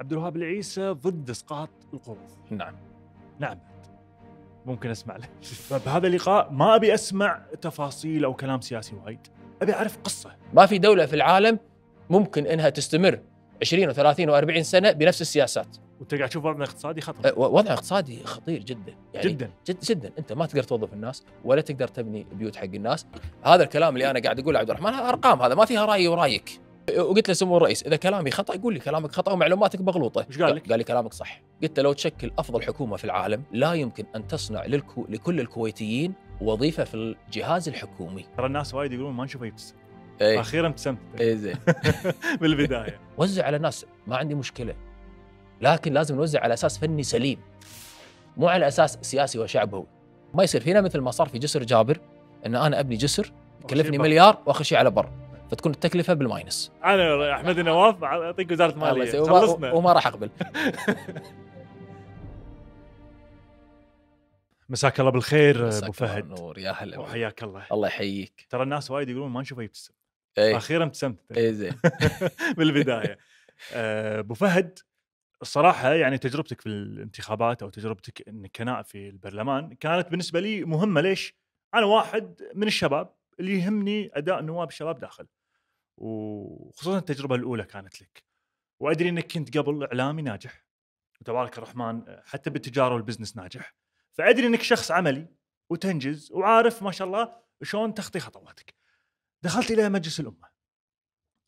عبد الوهاب العيسى ضد اسقاط القروض نعم نعم ممكن اسمع له بهذا طيب، اللقاء ما ابي اسمع تفاصيل او كلام سياسي وايد ابي اعرف قصه ما في دوله في العالم ممكن انها تستمر 20 و30 و40 سنه بنفس السياسات وانت قاعد تشوف وضع اقتصادي خطر أه، وضع اقتصادي خطير جدا يعني جدا جد جدا انت ما تقدر توظف الناس ولا تقدر تبني بيوت حق الناس هذا الكلام اللي انا قاعد اقوله عبد الرحمن هذا ارقام هذا ما فيها رايي ورايك وقلت له سمو الرئيس اذا كلامي خطا قول لي كلامك خطا ومعلوماتك مغلوطه ايش قال لك؟ قال لي كلامك صح قلت له لو تشكل افضل حكومه في العالم لا يمكن ان تصنع للكو... لكل الكويتيين وظيفه في الجهاز الحكومي ترى الناس وايد يقولون ما نشوفه يبتسم ايه. اخيرا ابتسمت اي زين من البدايه وزع على الناس ما عندي مشكله لكن لازم نوزع على اساس فني سليم مو على اساس سياسي وشعبه ما يصير فينا مثل ما صار في جسر جابر ان انا ابني جسر يكلفني مليار واخر شيء على بر فتكون التكلفه بالماينس انا احمد نواف اعطيك وزاره ماليه وما, وما راح اقبل مساك الله بالخير ابو فهد نور يا هلا وحياك الله الله يحييك ترى الناس وايد يقولون ما نشوفه يبتسم ايه. اخيرا ابتسمت اي زين بالبدايه آه، ابو فهد الصراحة يعني تجربتك في الانتخابات او تجربتك انك كنائب في البرلمان كانت بالنسبة لي مهمة ليش؟ انا واحد من الشباب اللي يهمني اداء نواب الشباب داخل وخصوصا التجربه الاولى كانت لك وادري انك كنت قبل اعلامي ناجح وتبارك الرحمن حتى بالتجاره والبزنس ناجح فادري انك شخص عملي وتنجز وعارف ما شاء الله شلون تخطي خطواتك دخلت الى مجلس الامه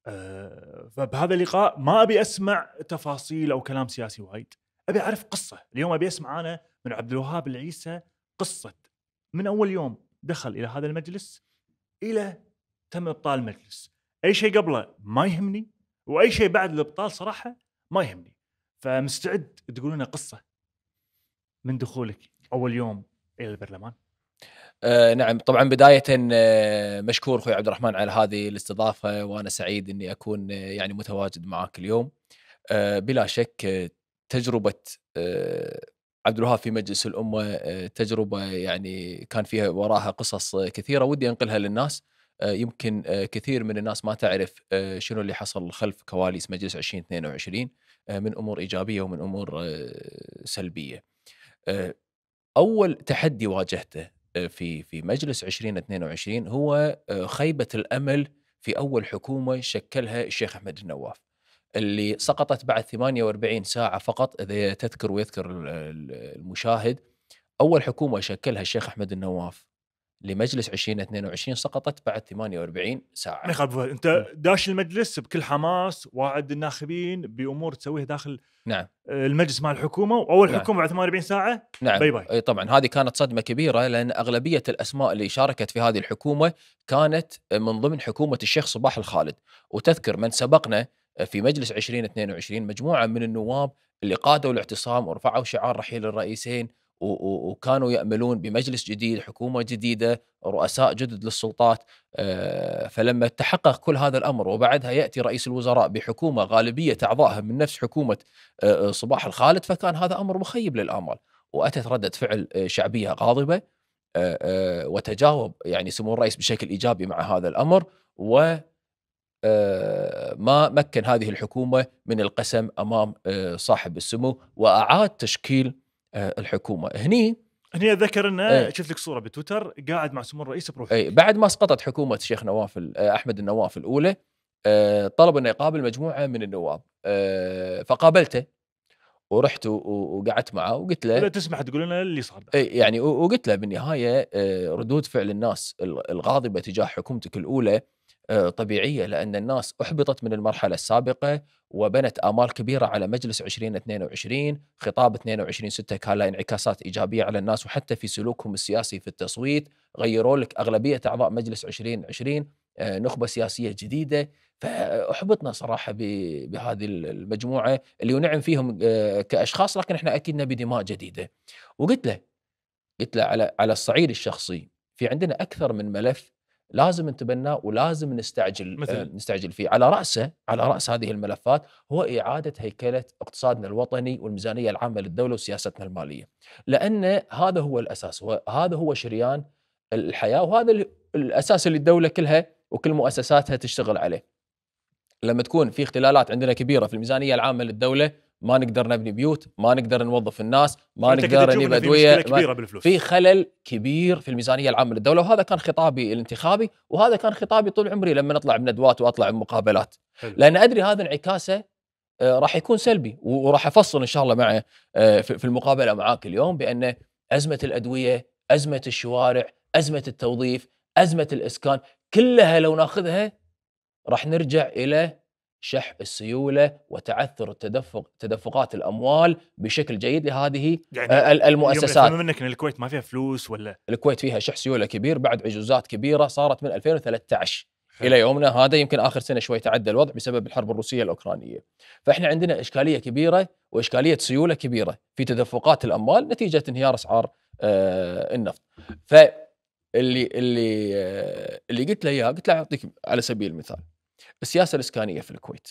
آه، فبهذا اللقاء ما ابي اسمع تفاصيل او كلام سياسي وايد ابي اعرف قصه اليوم ابي اسمع انا من عبد الوهاب العيسى قصه من اول يوم دخل الى هذا المجلس الى تم ابطال المجلس اي شيء قبله ما يهمني واي شيء بعد الابطال صراحه ما يهمني فمستعد تقول لنا قصه من دخولك اول يوم الى البرلمان آه نعم طبعا بداية آه مشكور اخوي عبد الرحمن على هذه الاستضافة وانا سعيد اني اكون آه يعني متواجد معك اليوم آه بلا شك آه تجربة آه عبد الوهاب في مجلس الامه آه، تجربه يعني كان فيها وراها قصص كثيره ودي انقلها للناس آه، يمكن آه، كثير من الناس ما تعرف شنو اللي حصل خلف كواليس مجلس 2022 من امور ايجابيه ومن امور سلبيه. اول تحدي واجهته في في مجلس 2022 هو خيبه الامل في اول حكومه شكلها الشيخ احمد النواف. اللي سقطت بعد 48 ساعه فقط اذا تذكر ويذكر المشاهد اول حكومه شكلها الشيخ احمد النواف لمجلس 2022 سقطت بعد 48 ساعه. ميخال انت داش المجلس بكل حماس واعد الناخبين بامور تسويها داخل نعم المجلس مع الحكومه واول نعم. حكومه بعد 48 ساعه نعم باي باي. طبعا هذه كانت صدمه كبيره لان اغلبيه الاسماء اللي شاركت في هذه الحكومه كانت من ضمن حكومه الشيخ صباح الخالد وتذكر من سبقنا في مجلس 2022 مجموعه من النواب اللي قادوا الاعتصام ورفعوا شعار رحيل الرئيسين وكانوا يأملون بمجلس جديد حكومة جديدة رؤساء جدد للسلطات آه، فلما تحقق كل هذا الأمر وبعدها يأتي رئيس الوزراء بحكومة غالبية أعضائها من نفس حكومة آه، آه، صباح الخالد فكان هذا أمر مخيب للآمال وأتت ردة فعل شعبية غاضبة وتجاوب يعني سمو الرئيس بشكل إيجابي مع هذا الأمر و آه، ما مكن هذه الحكومه من القسم امام آه، صاحب السمو واعاد تشكيل آه، الحكومه هني هني ذكر انه ايه شفت لك صوره بتويتر قاعد مع سمو الرئيس بروحه اي بعد ما سقطت حكومه الشيخ نواف احمد النواف الاولى طلب انه يقابل مجموعه من النواب فقابلته ورحت وقعدت معه وقلت له لا تسمح تقول لنا اللي صار إيه، يعني وقلت له بالنهايه ردود فعل الناس الغاضبه تجاه حكومتك الاولى آه، طبيعية لأن الناس أحبطت من المرحلة السابقة وبنت آمال كبيرة على مجلس 2022 خطاب 22 6 كان له انعكاسات إيجابية على الناس وحتى في سلوكهم السياسي في التصويت غيروا لك أغلبية أعضاء مجلس 2020 آه، نخبة سياسية جديدة فأحبطنا صراحة بهذه المجموعة اللي ونعم فيهم آه، كأشخاص لكن احنا أكيد نبي دماء جديدة وقلت له قلت له على على الصعيد الشخصي في عندنا أكثر من ملف لازم نتبناه ولازم نستعجل آه، مثل. نستعجل فيه على راسه على راس هذه الملفات هو اعاده هيكله اقتصادنا الوطني والميزانيه العامه للدوله وسياستنا الماليه لان هذا هو الاساس وهذا هو شريان الحياه وهذا الاساس اللي الدوله كلها وكل مؤسساتها تشتغل عليه لما تكون في اختلالات عندنا كبيره في الميزانيه العامه للدوله ما نقدر نبني بيوت ما نقدر نوظف الناس ما يعني نقدر نجيب ادويه في, في خلل كبير في الميزانيه العامه للدوله وهذا كان خطابي الانتخابي وهذا كان خطابي طول عمري لما نطلع بندوات واطلع بمقابلات لان ادري هذا انعكاسه آه، راح يكون سلبي وراح افصل ان شاء الله مع آه، في المقابله معاك اليوم بان ازمه الادويه، ازمه الشوارع، ازمه التوظيف، ازمه الاسكان، كلها لو ناخذها راح نرجع الى شح السيوله وتعثر التدفق تدفقات الاموال بشكل جيد لهذه يعني آه، المؤسسات يعني منك ان الكويت ما فيها فلوس ولا الكويت فيها شح سيوله كبير بعد عجوزات كبيره صارت من 2013 الى يومنا هذا يمكن اخر سنه شوي تعدى الوضع بسبب الحرب الروسيه الاوكرانيه فاحنا عندنا اشكاليه كبيره واشكاليه سيوله كبيره في تدفقات الاموال نتيجه انهيار اسعار آه، النفط ف اللي اللي آه، اللي قلت له اياه قلت له اعطيك على سبيل المثال السياسه الاسكانيه في الكويت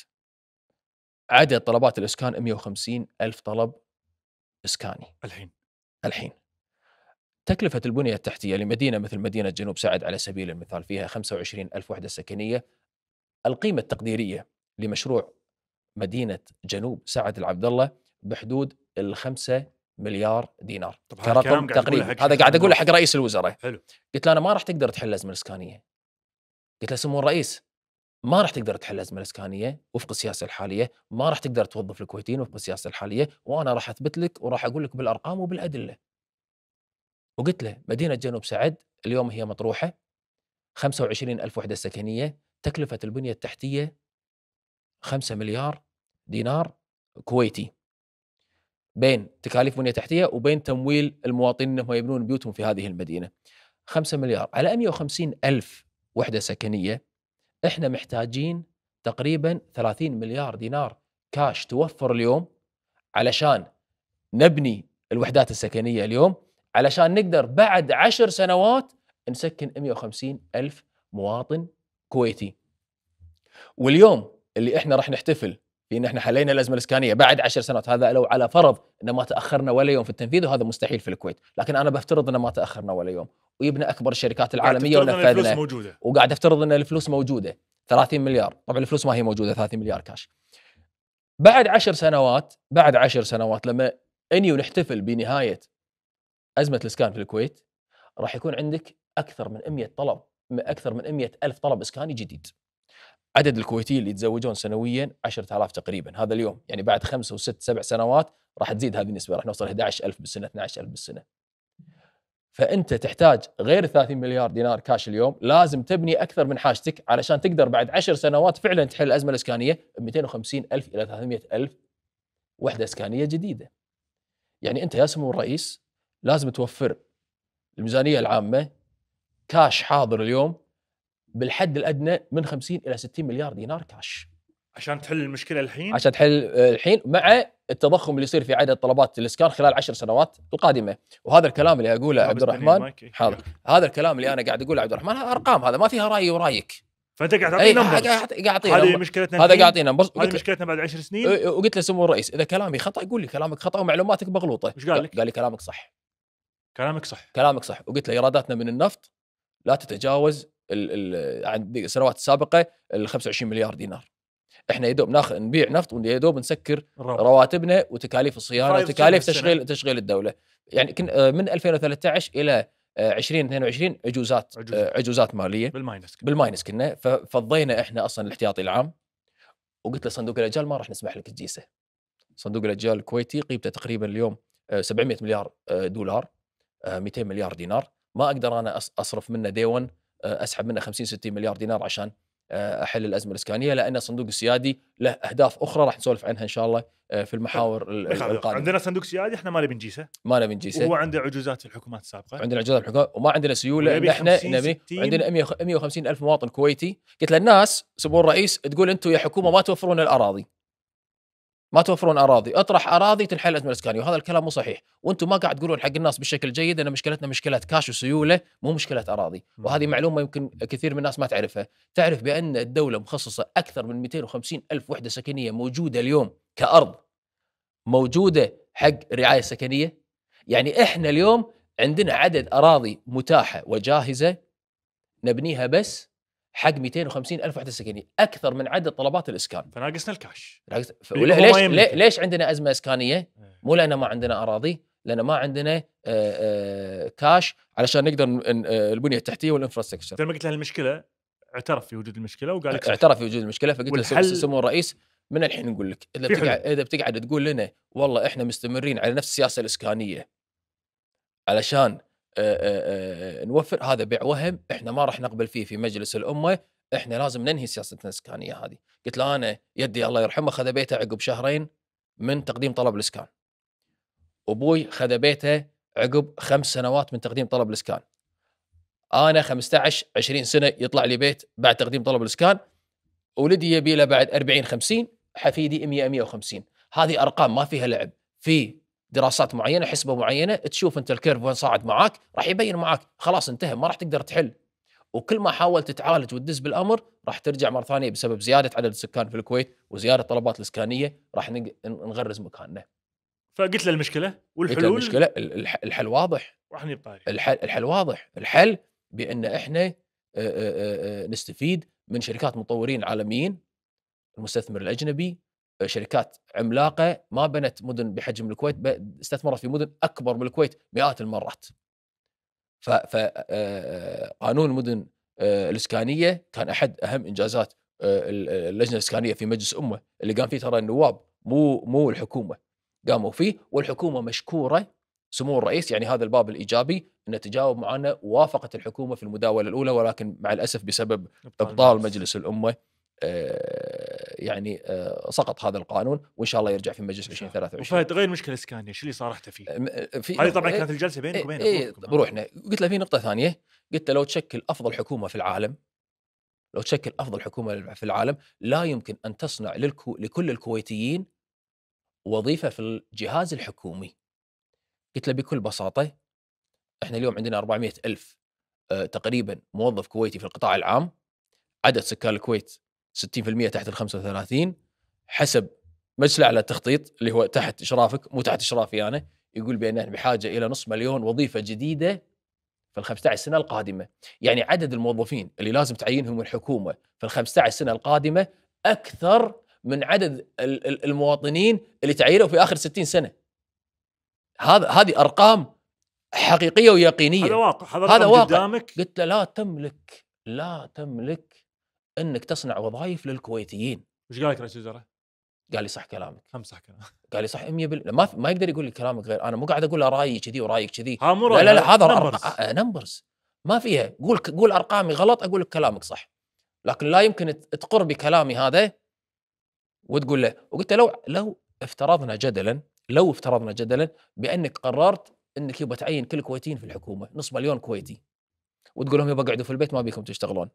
عدد طلبات الاسكان 150 الف طلب اسكاني الحين الحين تكلفة البنية التحتية لمدينة مثل مدينة جنوب سعد على سبيل المثال فيها 25 ألف وحدة سكنية القيمة التقديرية لمشروع مدينة جنوب سعد العبد الله بحدود الخمسة مليار دينار كرقم تقريبا هذا قاعد أقوله حق رئيس الوزراء حلو قلت له أنا ما راح تقدر تحل الأزمة الإسكانية قلت له سمو الرئيس ما راح تقدر تحل الازمه الاسكانيه وفق السياسه الحاليه، ما راح تقدر توظف الكويتيين وفق السياسه الحاليه، وانا راح اثبت لك وراح اقول لك بالارقام وبالادله. وقلت له مدينه جنوب سعد اليوم هي مطروحه 25 ألف وحدة سكنية تكلفة البنية التحتية 5 مليار دينار كويتي بين تكاليف بنية تحتية وبين تمويل المواطنين أنهم يبنون بيوتهم في هذه المدينة 5 مليار على 150 ألف وحدة سكنية احنا محتاجين تقريبا 30 مليار دينار كاش توفر اليوم علشان نبني الوحدات السكنيه اليوم علشان نقدر بعد عشر سنوات نسكن 150 ألف مواطن كويتي واليوم اللي احنا راح نحتفل ان احنا حلينا الازمه الاسكانيه بعد عشر سنوات هذا لو على فرض ان ما تاخرنا ولا يوم في التنفيذ وهذا مستحيل في الكويت، لكن انا بفترض ان ما تاخرنا ولا يوم، ويبنى اكبر الشركات العالميه ونفذنا وقاعد افترض ان الفلوس موجوده 30 مليار طبعا الفلوس ما هي موجوده 30 مليار كاش بعد عشر سنوات بعد عشر سنوات لما اني ونحتفل بنهايه ازمه الاسكان في الكويت راح يكون عندك اكثر من 100 طلب اكثر من 100 الف طلب اسكاني جديد عدد الكويتيين اللي يتزوجون سنويا 10000 تقريبا هذا اليوم يعني بعد خمسة وست سبع سنوات راح تزيد هذه النسبه راح نوصل 11000 بالسنه 12000 بالسنه فانت تحتاج غير 30 مليار دينار كاش اليوم لازم تبني اكثر من حاجتك علشان تقدر بعد عشر سنوات فعلا تحل الازمه الاسكانيه ب 250 الف الى 300 الف وحده اسكانيه جديده. يعني انت يا سمو الرئيس لازم توفر الميزانيه العامه كاش حاضر اليوم بالحد الادنى من 50 الى 60 مليار دينار كاش. عشان تحل المشكله الحين؟ عشان تحل آه، الحين مع التضخم اللي يصير في عدد طلبات الاسكان خلال عشر سنوات القادمه وهذا الكلام اللي اقوله عبد الرحمن حاضر هذا الكلام اللي انا قاعد اقوله عبد الرحمن ارقام هذا ما فيها رايي ورايك فانت قاعد تعطي نمبرز إيه، قاعد هذه مشكلتنا هذا قاعد اعطي نمبرز هذه مشكلتنا بعد عشر سنين إيه، إيه، وقلت له سمو الرئيس اذا كلامي خطا يقول لي كلامك خطا ومعلوماتك مغلوطه ايش قال لك؟ قال لي كلامك صح كلامك صح كلامك صح وقلت له ايراداتنا من النفط لا تتجاوز عند السنوات السابقه ال 25 مليار دينار احنا يا دوب ناخذ نبيع نفط ويا دوب نسكر رواتبنا وتكاليف الصيانه وتكاليف تشغيل تشغيل الدوله يعني كن آه، من 2013 الى 2022 آه، عجوزات آه، عجوز. عجوزات ماليه بالماينس كنا. بالماينس كنا ففضينا احنا اصلا الاحتياطي العام وقلت لصندوق الاجيال ما راح نسمح لك تجيسه صندوق الاجيال الكويتي قيمته تقريبا اليوم 700 مليار دولار 200 مليار دينار ما اقدر انا اصرف منه ديون اسحب منه 50 60 مليار دينار عشان آه، احل الازمه الاسكانيه لان الصندوق السيادي له اهداف اخرى راح نسولف عنها ان شاء الله آه، في المحاور طيب، القادمه. عندنا صندوق سيادي احنا ما نبي نجيسه ما نبي نجيسه وهو عنده عجوزات في الحكومات السابقه عندنا عجوزات في الحكومات وما عندنا سيوله ان احنا نبي عندنا 150 الف مواطن كويتي قلت للناس سمو الرئيس تقول انتم يا حكومه ما توفرون الاراضي ما توفرون اراضي اطرح اراضي تنحل ازمه الاسكانيه وهذا الكلام مو صحيح وانتم ما قاعد تقولون حق الناس بشكل جيد ان مشكلتنا مشكله كاش وسيوله مو مشكله اراضي وهذه معلومه يمكن كثير من الناس ما تعرفها تعرف بان الدوله مخصصه اكثر من 250 الف وحده سكنيه موجوده اليوم كارض موجوده حق رعايه سكنيه يعني احنا اليوم عندنا عدد اراضي متاحه وجاهزه نبنيها بس حق 250 الف وحده سكنيه اكثر من عدد طلبات الاسكان فناقصنا الكاش ناقص... ف... ليش ليش عندنا ازمه اسكانيه إيه. مو لان ما عندنا اراضي لان ما عندنا آآ آه، آآ آه، كاش علشان نقدر آه، البنيه التحتيه والانفراستراكشر لما قلت له المشكله اعترف في وجود المشكله وقال لك اعترف في وجود المشكله فقلت له سمو الرئيس من الحين نقول لك اذا بتقعد اذا بتقعد تقول لنا والله احنا مستمرين على نفس السياسه الاسكانيه علشان آه، آه، آه، نوفر هذا بيع وهم احنا ما راح نقبل فيه في مجلس الامه احنا لازم ننهي سياستنا الاسكانيه هذه قلت له انا يدي الله يرحمه خذ بيته عقب شهرين من تقديم طلب الاسكان ابوي خذ بيته عقب خمس سنوات من تقديم طلب الاسكان انا 15 20 سنه يطلع لي بيت بعد تقديم طلب الاسكان ولدي يبي له بعد 40 50 حفيدي 100 150 هذه ارقام ما فيها لعب في دراسات معينه حسبه معينه تشوف انت الكيرف وين صاعد معاك راح يبين معاك خلاص انتهى ما راح تقدر تحل وكل ما حاولت تعالج وتدز بالامر راح ترجع مره ثانيه بسبب زياده عدد السكان في الكويت وزياده الطلبات الاسكانيه راح نغرز مكاننا. فقلت له المشكله والحلول قلت المشكله الحل واضح راح نبقى الحل, الحل واضح الحل بان احنا آه، آه، آه، نستفيد من شركات مطورين عالميين المستثمر الاجنبي شركات عملاقه ما بنت مدن بحجم الكويت استثمرت في مدن اكبر من الكويت مئات المرات. فقانون آه، آه، المدن آه، الاسكانيه كان احد اهم انجازات اللجنه الاسكانيه في مجلس امه اللي قام فيه ترى النواب مو مو الحكومه قاموا فيه والحكومه مشكوره سمو الرئيس يعني هذا الباب الايجابي انه تجاوب معنا ووافقت الحكومه في المداوله الاولى ولكن مع الاسف بسبب ابطال مجلس الامه يعني آه، سقط هذا القانون وان شاء الله يرجع في مجلس 2023 وفهد غير مشكله اسكانيا شو اللي صارحته آه، فيه؟ في هذه طبعا إيه، كانت الجلسه بينك إيه، وبينه اي بروحنا قلت له في نقطه ثانيه قلت له لو تشكل افضل حكومه في العالم لو تشكل افضل حكومه في العالم لا يمكن ان تصنع للكو لكل الكويتيين وظيفه في الجهاز الحكومي قلت له بكل بساطه احنا اليوم عندنا 400 الف آه، تقريبا موظف كويتي في القطاع العام عدد سكان الكويت 60% تحت ال 35 حسب مجلس الاعلى التخطيط اللي هو تحت اشرافك مو تحت اشرافي انا يقول بان احنا بحاجه الى نص مليون وظيفه جديده في ال 15 سنه القادمه، يعني عدد الموظفين اللي لازم تعينهم الحكومه في ال 15 سنه القادمه اكثر من عدد المواطنين اللي تعينوا في اخر 60 سنه. هذا هذه ارقام حقيقيه ويقينيه هذا واقع هذا, هذا واقع قدامك قلت له لا تملك لا تملك انك تصنع وظائف للكويتيين وش قال لك رئيس الوزراء؟ قال لي صح كلامك هم صح كلامك قال لي صح 100% ما ما يقدر يقول لي كلامك غير انا مو قاعد اقول له رايي كذي ورايك كذي ها مو لا لا, لا هذا نمبرز. نمبرز آه، آه، ما فيها قول قول ارقامي غلط اقول لك كلامك صح لكن لا يمكن تقر بكلامي هذا وتقول له وقلت لو لو افترضنا جدلا لو افترضنا جدلا بانك قررت انك يبغى تعين كل الكويتيين في الحكومه نص مليون كويتي وتقول لهم يبغى اقعدوا في البيت ما بيكم تشتغلون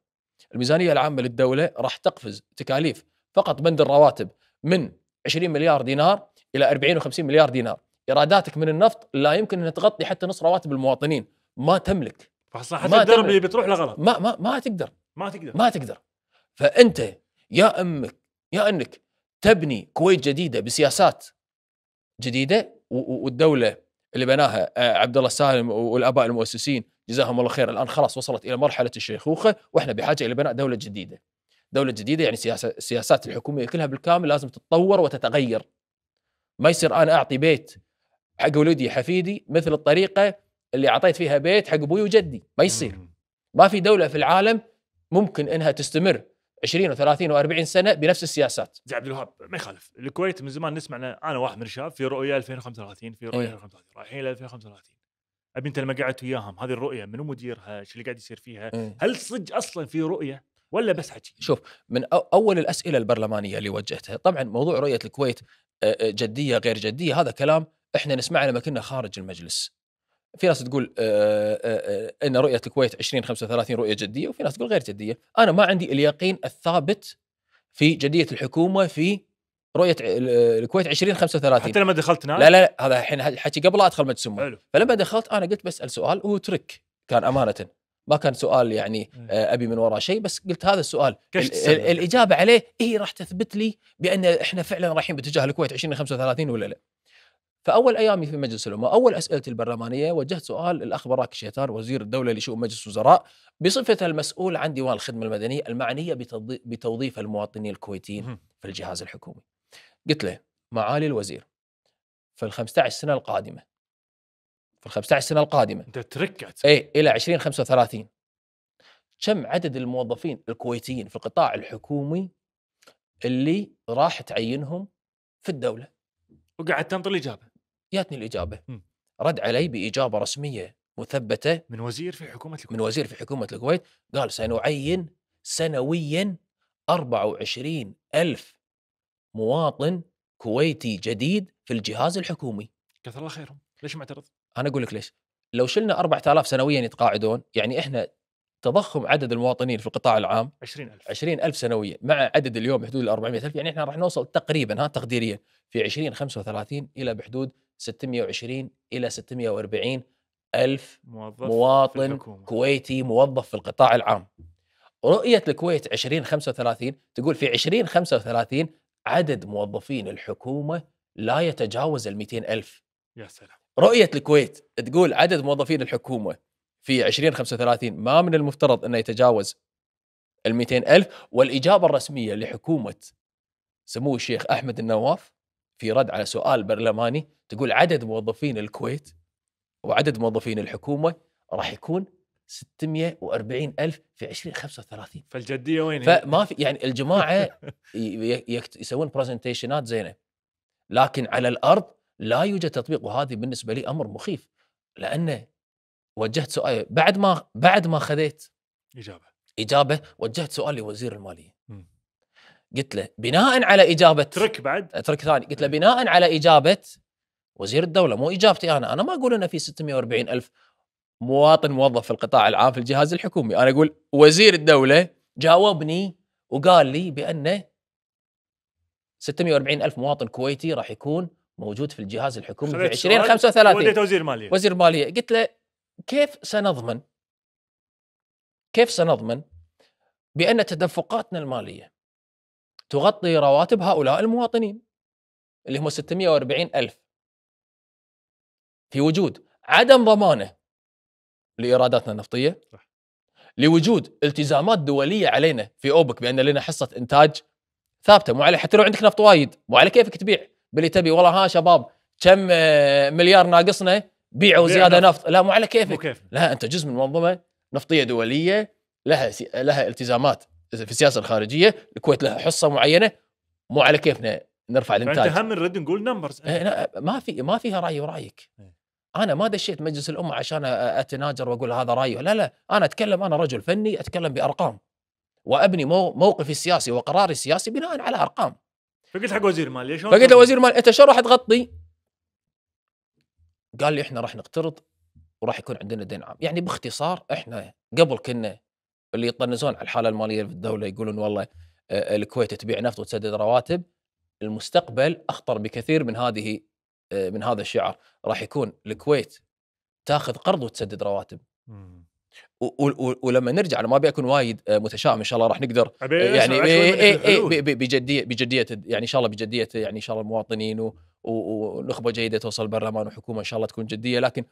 الميزانيه العامه للدوله راح تقفز تكاليف فقط بند الرواتب من 20 مليار دينار الى 40 و50 مليار دينار ايراداتك من النفط لا يمكن انها تغطي حتى نص رواتب المواطنين ما تملك ما الدرب اللي بتروح لغلط ما ما ما تقدر ما تقدر ما تقدر فانت يا امك يا انك تبني كويت جديده بسياسات جديده والدوله اللي بناها آه، عبد الله السالم والاباء المؤسسين جزاهم الله خير الان خلاص وصلت الى مرحله الشيخوخه واحنا بحاجه الى بناء دوله جديده. دوله جديده يعني سياسه السياسات الحكوميه كلها بالكامل لازم تتطور وتتغير. ما يصير انا اعطي بيت حق ولدي حفيدي مثل الطريقه اللي اعطيت فيها بيت حق ابوي وجدي، ما يصير. ما في دوله في العالم ممكن انها تستمر 20 و30 و40 سنه بنفس السياسات. زي عبد الوهاب ما يخالف، الكويت من زمان نسمع انا واحد من الشباب في رؤيه 2035 في رؤيه 2035 إيه. رايحين ل 2035 ابي انت لما قعدت وياهم هذه الرؤيه منو مديرها؟ ايش اللي قاعد يصير فيها؟ إيه. هل صدق اصلا في رؤيه ولا بس حكي؟ شوف من اول الاسئله البرلمانيه اللي وجهتها، طبعا موضوع رؤيه الكويت آه، آه، جديه غير جديه هذا كلام احنا نسمعه لما كنا خارج المجلس. في ناس تقول آه، ان رؤيه الكويت 2035 رؤيه جديه وفي ناس تقول غير جديه، انا ما عندي اليقين الثابت في جديه الحكومه في رؤيه الكويت 2035 حتى لما دخلت نعم لا لا, لا هذا الحين حكي قبل لا ادخل مجلس الامه فلما دخلت انا قلت بسال سؤال وهو ترك كان امانه ما كان سؤال يعني إيه. آه، ابي من وراء شيء بس قلت هذا السؤال الاجابه عليه هي إيه، راح تثبت لي بان احنا فعلا رايحين باتجاه الكويت 2035 ولا لا فاول ايامي في مجلس الامه اول اسئلتي البرلمانيه وجهت سؤال الاخ براك الشيتار وزير الدوله لشؤون مجلس الوزراء بصفته المسؤول عن ديوان الخدمه المدنيه المعنيه بتوظيف المواطنين الكويتيين في الجهاز الحكومي قلت له معالي الوزير في ال 15 سنه القادمه في ال 15 سنه القادمه انت تركت اي الى 2035 كم عدد الموظفين الكويتيين في القطاع الحكومي اللي راح تعينهم في الدوله وقعدت تنطر الاجابه جاتني الاجابه م. رد علي باجابه رسميه مثبته من وزير في حكومه الكويت من وزير في حكومه الكويت قال سنعين سنويا 24 ألف مواطن كويتي جديد في الجهاز الحكومي كثر الله خيرهم ليش معترض انا اقول لك ليش لو شلنا 4000 سنويا يتقاعدون يعني احنا تضخم عدد المواطنين في القطاع العام 20000 20000 سنويا مع عدد اليوم بحدود ال 400000 يعني احنا راح نوصل تقريبا ها تقديريا في 2035 الى بحدود 620 الى 640 ألف موظف مواطن كويتي موظف في القطاع العام رؤية الكويت 2035 تقول في 2035 عدد موظفين الحكومه لا يتجاوز ال الف يا سلام رؤيه الكويت تقول عدد موظفين الحكومه في 2035 ما من المفترض انه يتجاوز ال الف والاجابه الرسميه لحكومه سمو الشيخ احمد النواف في رد على سؤال برلماني تقول عدد موظفين الكويت وعدد موظفين الحكومه راح يكون 640 ألف في 2035 فالجدية وين فما في يعني الجماعة يسوون برزنتيشنات زينة لكن على الأرض لا يوجد تطبيق وهذه بالنسبة لي أمر مخيف لأنه وجهت سؤال بعد ما بعد ما خذيت إجابة إجابة وجهت سؤال لوزير المالية م. قلت له بناء على إجابة ترك بعد ترك ثاني قلت له إيه. بناء على إجابة وزير الدولة مو إجابتي أنا أنا ما أقول أنه في 640 ألف مواطن موظف في القطاع العام في الجهاز الحكومي انا اقول وزير الدوله جاوبني وقال لي بانه 640 الف مواطن كويتي راح يكون موجود في الجهاز الحكومي في 2035 وديت وزير ماليه وزير ماليه قلت له كيف سنضمن كيف سنضمن بان تدفقاتنا الماليه تغطي رواتب هؤلاء المواطنين اللي هم 640 الف في وجود عدم ضمانه لإيراداتنا النفطية صح. لوجود التزامات دولية علينا في أوبك بأن لنا حصة إنتاج ثابتة مو على حتى لو عندك نفط وايد مو على كيفك تبيع باللي تبي والله ها شباب كم آه، مليار ناقصنا بيعوا زيادة نفط. نفط لا مو على كيفك مكيف. لا أنت جزء من منظمة نفطية دولية لها سي... لها التزامات في السياسة الخارجية الكويت لها حصة معينة مو على كيفنا نرفع الانتاج انت هم نريد نقول نمبرز إيه، ما في ما فيها راي ورايك إيه. انا ما دشيت مجلس الامه عشان اتناجر واقول هذا رايي لا لا انا اتكلم انا رجل فني اتكلم بارقام وابني موقفي السياسي وقراري السياسي بناء على ارقام فقلت حق وزير الماليه شلون فقلت له وزير الماليه انت شلون راح تغطي؟ قال لي احنا راح نقترض وراح يكون عندنا دين عام، يعني باختصار احنا قبل كنا اللي يطنزون على الحاله الماليه في الدوله يقولون والله الكويت تبيع نفط وتسدد رواتب المستقبل اخطر بكثير من هذه آه، من هذا الشعار راح يكون الكويت تاخذ قرض وتسدد رواتب ولما نرجع انا ما ابي اكون وايد آه، متشائم ان شاء الله راح نقدر آه، يعني إيه، إيه، إيه، بجديه بجديه يعني ان شاء الله بجديه يعني ان شاء الله المواطنين ونخبه جيده توصل البرلمان وحكومه ان شاء الله تكون جديه لكن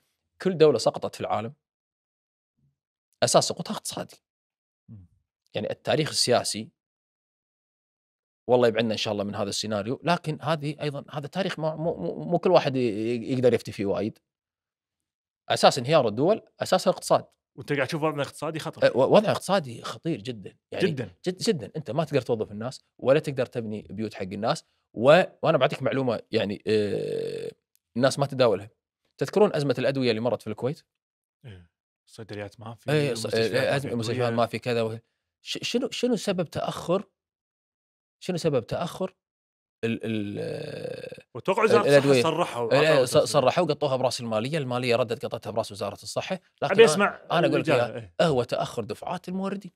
كل دوله سقطت في العالم اساس سقوطها اقتصادي يعني التاريخ السياسي والله يبعدنا ان شاء الله من هذا السيناريو لكن هذه ايضا هذا تاريخ مو, مو, مو كل واحد يقدر يفتي فيه وايد اساس انهيار الدول اساس الاقتصاد وانت قاعد تشوف وضعنا اقتصادي خطر أه، وضع اقتصادي خطير جدا يعني جدا جد جدا انت ما تقدر توظف الناس ولا تقدر تبني بيوت حق الناس و... وانا بعطيك معلومه يعني آه... الناس ما تداولها تذكرون ازمه الادويه اللي مرت في الكويت؟ الصيدليات ما في ايه ما في إيه، كذا شنو شنو سبب تاخر شنو سبب تاخر ال ال وتوقع وزاره الصحه صرحوا صرحوا قطوها براس الماليه، الماليه ردت قطتها براس وزاره الصحه، لكن اسمع انا اقول لك إيه. هو تاخر دفعات الموردين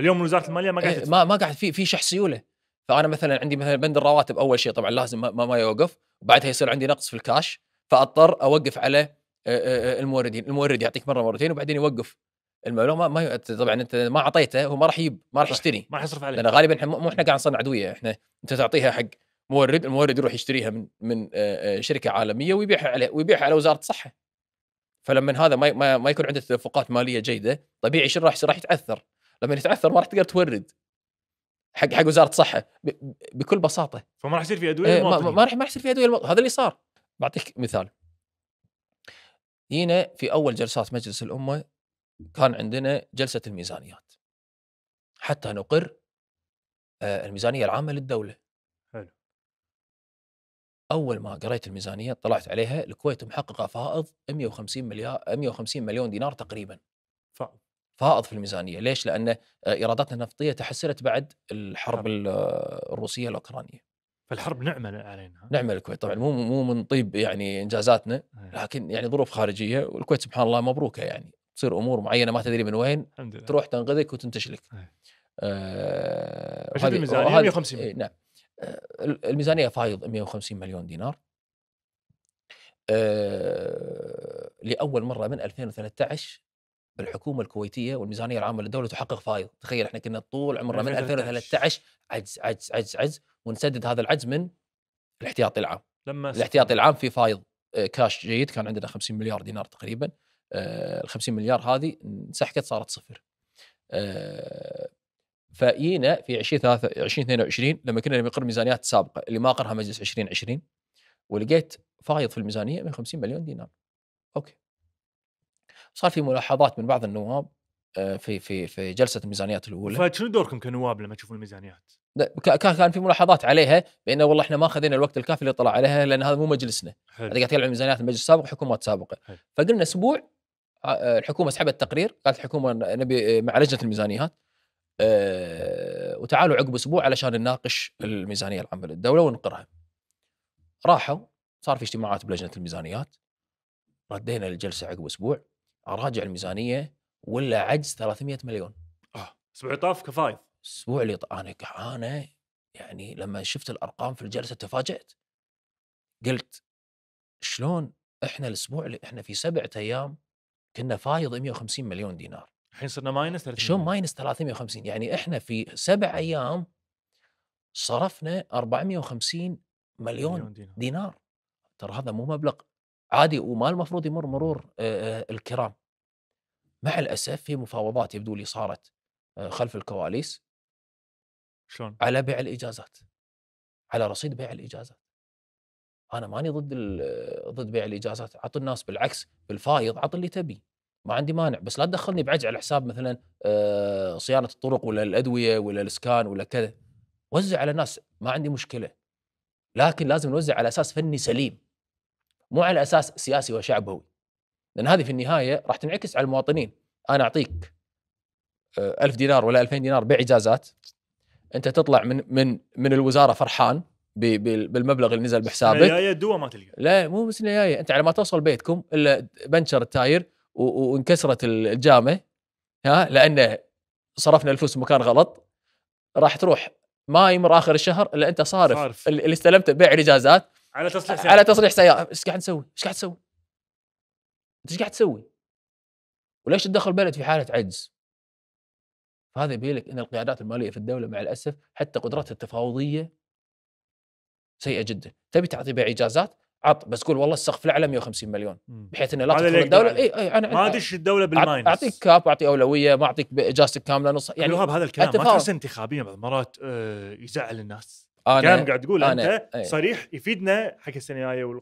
اليوم وزاره الماليه ما قاعد إيه ما ما قاعد في في شح سيوله فانا مثلا عندي مثلا بند الرواتب اول شيء طبعا لازم ما, ما يوقف وبعدها يصير عندي نقص في الكاش فاضطر اوقف على آه، آه، آه، الموردين، المورد يعطيك مره مرتين وبعدين يوقف المعلومه ما ي... طبعا انت ما اعطيته هو ما راح يجيب ما راح يشتري ما راح يصرف عليه لان غالبا احنا مو احنا قاعد نصنع ادويه احنا انت تعطيها حق مورد المورد يروح يشتريها من من آه، آه، شركه عالميه ويبيعها عليه ويبيعها على وزاره الصحه فلما هذا ما ما يكون عنده تدفقات ماليه جيده طبيعي شو راح راح يتاثر لما يتاثر ما راح تقدر تورد حق حق وزاره الصحه بكل بساطه فما راح يصير في ادويه المواطنين إيه، ما راح ما راح يصير في ادويه هذا اللي صار بعطيك مثال جينا في اول جلسات مجلس الامه كان عندنا جلسه الميزانيات حتى نقر آه، الميزانيه العامه للدوله. حلو. اول ما قريت الميزانيه طلعت عليها الكويت محققه فائض 150 مليار 150 مليون دينار تقريبا. فائض. فائض في الميزانيه، ليش؟ لان آه، ايراداتنا النفطيه تحسنت بعد الحرب حرب. آه، الروسيه الاوكرانيه. فالحرب نعمه علينا نعمه الكويت طبعا مو مو من طيب يعني انجازاتنا إيه. لكن يعني ظروف خارجيه والكويت سبحان الله مبروكه يعني تصير امور معينه ما تدري من وين الحمد لله. تروح تنقذك وتنتشلك آه هذه الميزانيه 150 إيه، مليون نعم آه، الميزانيه فايض 150 مليون دينار آه لاول مره من 2013 الحكومه الكويتيه والميزانيه العامه للدوله تحقق فايض تخيل احنا كنا طول عمرنا من 2013 عجز عجز عجز عجز ونسدد هذا العجز من الاحتياطي العام لما الاحتياطي العام في فايض آه، كاش جيد كان عندنا 50 مليار دينار تقريبا آه، ال 50 مليار هذه انسحقت صارت صفر. آه، فجينا في 2022 لما كنا نقر ميزانيات سابقه اللي ما قرها مجلس 2020 ولقيت فايض في الميزانيه 150 مليون دينار. اوكي. صار في ملاحظات من بعض النواب آه، في في في جلسه الميزانيات الاولى فشنو دوركم كنواب لما تشوفون الميزانيات؟ كان في ملاحظات عليها بانه والله احنا ما خذينا الوقت الكافي اللي طلع عليها لان هذا مو مجلسنا. هذا قاعد يتكلم عن ميزانيات المجلس السابق وحكومات سابقه. فقلنا اسبوع آه، آه، الحكومه سحبت التقرير قالت الحكومه نبي آه، مع لجنه الميزانيات وتعالوا عقب اسبوع علشان نناقش الميزانيه العامه للدوله ونقرها. راحوا صار في اجتماعات بلجنه الميزانيات ردينا الجلسه عقب اسبوع اراجع الميزانيه ولا عجز 300 مليون. اه اسبوع طاف كفايه الاسبوع اللي طاف انا انا يعني لما شفت الارقام في الجلسه تفاجات. قلت شلون احنا الاسبوع اللي احنا في سبعة ايام كنا فايض 150 مليون دينار الحين صرنا ماينس 300 شلون ماينس 350 يعني احنا في سبع ايام صرفنا 450 مليون, مليون دينار. دينار ترى هذا مو مبلغ عادي وما المفروض يمر مرور آه، آه، الكرام مع الاسف في مفاوضات يبدو لي صارت آه، خلف الكواليس شلون على بيع الاجازات على رصيد بيع الاجازات انا ماني ضد ضد بيع الاجازات عط الناس بالعكس بالفايض عط اللي تبي ما عندي مانع بس لا تدخلني بعج على حساب مثلا آه، صيانه الطرق ولا الادويه ولا الاسكان ولا كذا وزع على الناس ما عندي مشكله لكن لازم نوزع على اساس فني سليم مو على اساس سياسي وشعبوي لان هذه في النهايه راح تنعكس على المواطنين انا اعطيك آه، ألف دينار ولا 2000 دينار باعجازات انت تطلع من من من الوزاره فرحان بالمبلغ اللي نزل بحسابك يا دوا ما تلقى لا مو بس يا انت على ما توصل بيتكم الا بنشر التاير وانكسرت الجامه ها لانه صرفنا الفلوس مكان غلط راح تروح ما يمر اخر الشهر الا انت صارف, صارف. اللي استلمته بيع الاجازات على تصليح سياره على تصليح سياره ايش قاعد نسوي؟ ايش قاعد تسوي؟ انت ايش قاعد تسوي؟ وليش تدخل بلد في حاله عجز؟ فهذا يبين لك ان القيادات الماليه في الدوله مع الاسف حتى قدرتها التفاوضيه سيئه جدا، تبي تعطي بيع اجازات عط بس قول والله السقف الاعلى 150 مليون بحيث انه لا تدخل الدوله اي اي إيه، انا ما ادش الدوله بالماينس اعطيك كاب اعطي اولويه ما اعطيك اجازتك كامله نص يعني وهاب هذا الكلام ما تحس انتخابيا بعض المرات آه، يزعل الناس أنا كلام قاعد تقول انت إيه. صريح يفيدنا حق السنه الجايه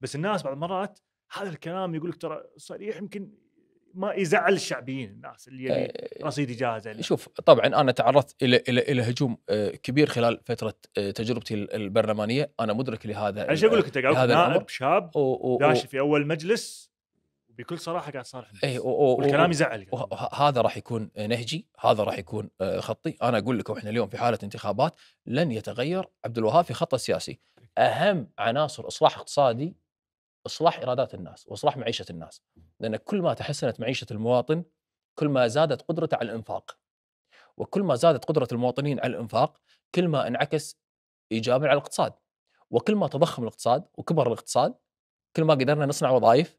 بس الناس بعض المرات هذا الكلام يقول لك ترى صريح يمكن ما يزعل الشعبيين الناس اللي يبي يعني آه، رصيد اجازه يعني. شوف طبعا انا تعرضت الى الى الى هجوم آه، كبير خلال فتره آه، تجربتي البرلمانيه انا مدرك لهذا ايش اقول لك انت قاعد نائب شاب داش في اول مجلس بكل صراحه قاعد صالح اي والكلام يزعل يعني. هذا راح يكون نهجي هذا راح يكون خطي انا اقول لكم احنا اليوم في حاله انتخابات لن يتغير عبد الوهاب في خطه سياسي اهم عناصر اصلاح اقتصادي اصلاح ايرادات الناس واصلاح معيشه الناس لأن كل ما تحسنت معيشة المواطن كل ما زادت قدرته على الإنفاق وكل ما زادت قدرة المواطنين على الإنفاق كل ما انعكس إيجابا على الاقتصاد وكل ما تضخم الاقتصاد وكبر الاقتصاد كل ما قدرنا نصنع وظائف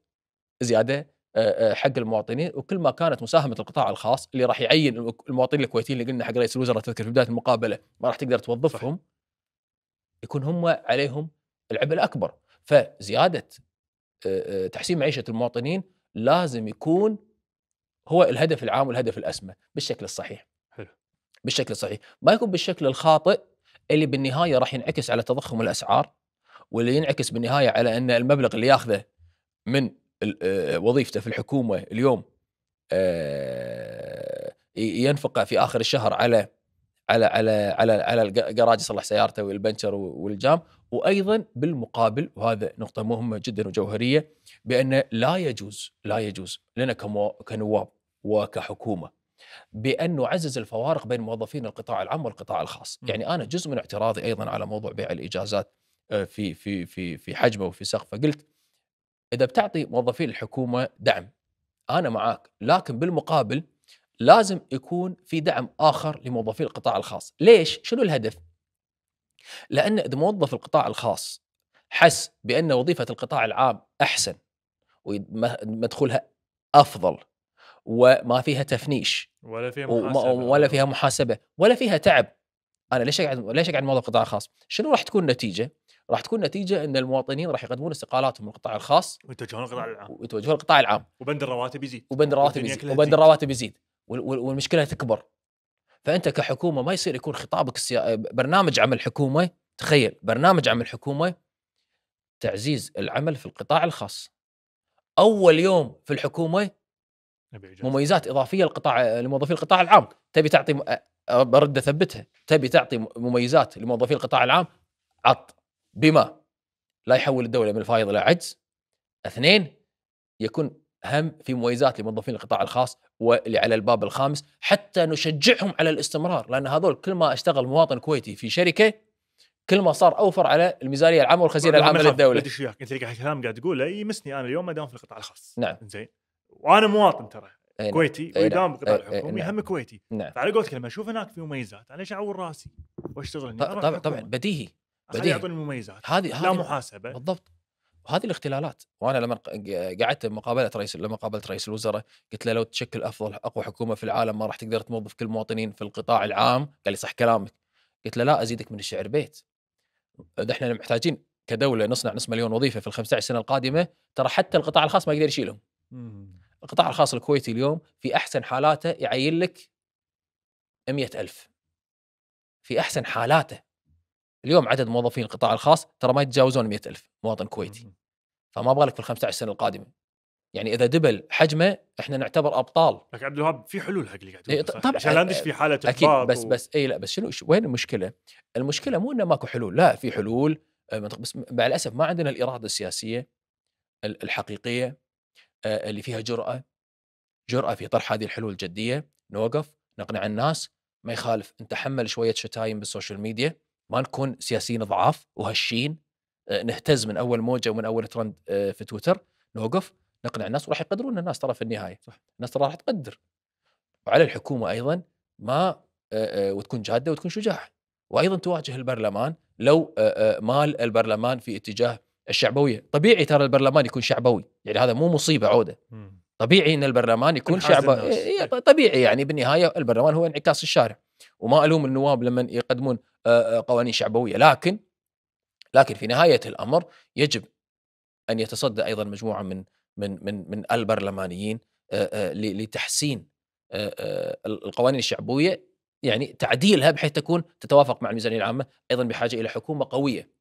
زيادة آه، آه، حق المواطنين وكل ما كانت مساهمه القطاع الخاص اللي راح يعين المواطنين الكويتيين اللي قلنا حق رئيس الوزراء تذكر في بدايه المقابله ما راح تقدر توظفهم يكون هم عليهم العبء الاكبر فزياده آه، تحسين معيشه المواطنين لازم يكون هو الهدف العام والهدف الاسمى بالشكل الصحيح حلو بالشكل الصحيح ما يكون بالشكل الخاطئ اللي بالنهايه راح ينعكس على تضخم الاسعار واللي ينعكس بالنهايه على ان المبلغ اللي ياخذه من آه، وظيفته في الحكومه اليوم آه، ينفقه في اخر الشهر على على على على على الجراج يصلح سيارته والبنشر والجام وايضا بالمقابل وهذا نقطه مهمه جدا وجوهريه بان لا يجوز لا يجوز لنا كنواب وكحكومه بأن نعزز الفوارق بين موظفين القطاع العام والقطاع الخاص م. يعني أنا جزء من اعتراضي أيضا على موضوع بيع الإجازات آه، في في في في حجمه وفي سقفه قلت إذا بتعطي موظفين الحكومة دعم أنا معاك لكن بالمقابل لازم يكون في دعم آخر لموظفي القطاع الخاص ليش؟ شنو الهدف؟ لأن إذا موظف القطاع الخاص حس بأن وظيفة القطاع العام أحسن ومدخولها أفضل وما فيها تفنيش ولا فيها محاسبة ولا فيها آه. محاسبة ولا فيها تعب أنا ليش أقعد ليش أقعد موظف قطاع خاص؟ شنو راح تكون النتيجة؟ راح تكون نتيجة أن المواطنين راح يقدمون استقالاتهم من القطاع الخاص ويتوجهون القطاع العام ويتوجهون القطاع العام وبند الرواتب يزيد وبند الرواتب يزيد وبند الرواتب يزيد والمشكلة تكبر فانت كحكومه ما يصير يكون خطابك السيا... برنامج عمل حكومه تخيل برنامج عمل حكومه تعزيز العمل في القطاع الخاص اول يوم في الحكومه مميزات اضافيه للقطاع لموظفي القطاع العام تبي تعطي برد اثبتها تبي تعطي مميزات لموظفي القطاع العام عط بما لا يحول الدوله من الفائض الى عجز اثنين يكون هم في مميزات لموظفين القطاع الخاص واللي على الباب الخامس حتى نشجعهم على الاستمرار لان هذول كل ما اشتغل مواطن كويتي في شركه كل ما صار اوفر على الميزانيه العامه والخزينه العامه للدوله. ادري وياك انت كلام قاعد تقوله يمسني انا اليوم ما دام في القطاع الخاص. نعم. زين وانا مواطن ترى نعم. كويتي أي نعم. بالقطاع الحكومي نعم. هم كويتي. نعم. فعلى قولتك لما اشوف هناك في مميزات انا ليش اعور راسي واشتغل طبعا طبعا بديهي بديهي يعطوني مميزات هذه لا محاسبه بالضبط وهذه الاختلالات وانا لما قعدت مقابله رئيس لما قابلت رئيس الوزراء قلت له لو تشكل افضل اقوى حكومه في العالم ما راح تقدر تموظف كل المواطنين في القطاع العام قال لي صح كلامك قلت له لا ازيدك من الشعر بيت احنا محتاجين كدوله نصنع نص مليون وظيفه في ال 15 سنه القادمه ترى حتى القطاع الخاص ما يقدر يشيلهم إمم. القطاع الخاص الكويتي اليوم في احسن حالاته يعين لك 100000 في احسن حالاته اليوم عدد موظفين القطاع الخاص ترى ما يتجاوزون 100000 مواطن كويتي فما بالك في ال 15 سنه القادمه يعني اذا دبل حجمه احنا نعتبر ابطال لك عبد الوهاب في حلول حق اللي قاعد إيه، طبعا عشان لا ندش في حاله اكيد بس بس اي لا بس شنو وين المشكله؟ المشكله مو انه ماكو حلول لا في حلول آه، بس مع الاسف ما عندنا الاراده السياسيه الحقيقيه آه، اللي فيها جراه جراه في طرح هذه الحلول الجديه نوقف نقنع الناس ما يخالف انت حمل شويه شتايم بالسوشيال ميديا ما نكون سياسيين ضعاف وهشين آه، نهتز من اول موجه ومن اول ترند آه، في تويتر نوقف نقنع الناس وراح يقدرون الناس ترى في النهايه صح الناس ترى راح تقدر وعلى الحكومه ايضا ما آه، وتكون جاده وتكون شجاعه وايضا تواجه البرلمان لو مال البرلمان في اتجاه الشعبويه، طبيعي ترى البرلمان يكون شعبوي، يعني هذا مو مصيبه عوده. طبيعي ان البرلمان يكون شعبوي إيه، إيه، طبيعي يعني بالنهايه البرلمان هو انعكاس الشارع وما الوم النواب لما يقدمون قوانين شعبويه لكن لكن في نهايه الامر يجب ان يتصدى ايضا مجموعه من من من من البرلمانيين لتحسين القوانين الشعبويه يعني تعديلها بحيث تكون تتوافق مع الميزانيه العامه ايضا بحاجه الى حكومه قويه.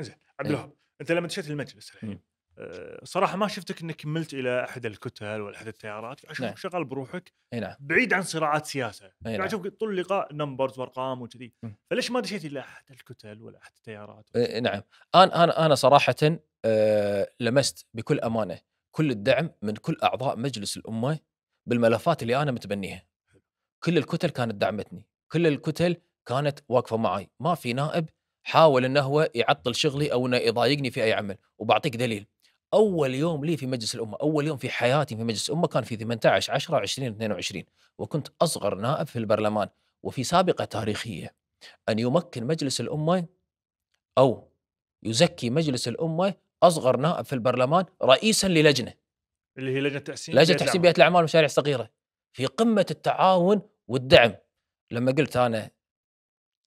زين عبد إيه. الوهاب انت لما دشيت المجلس الحين آه، صراحه ما شفتك انك كملت الى احد الكتل ولا احد التيارات عشان نعم. شغال بروحك نعم. بعيد عن صراعات سياسه نعم. اشوفك طول اللقاء نمبرز وارقام وكذي فليش ما دشيت الى احد الكتل ولا احد التيارات نعم انا انا انا صراحه أه لمست بكل امانه كل الدعم من كل اعضاء مجلس الامه بالملفات اللي انا متبنيها كل الكتل كانت دعمتني كل الكتل كانت واقفه معي ما في نائب حاول انه هو يعطل شغلي او انه يضايقني في اي عمل وبعطيك دليل اول يوم لي في مجلس الامه اول يوم في حياتي في مجلس الامه كان في 18 10 20 22 وكنت اصغر نائب في البرلمان وفي سابقه تاريخيه ان يمكن مجلس الامه او يزكي مجلس الامه اصغر نائب في البرلمان رئيسا للجنه اللي هي لجنه تحسين لجنه تحسين بيئه الاعمال والمشاريع الصغيره في قمه التعاون والدعم لما قلت انا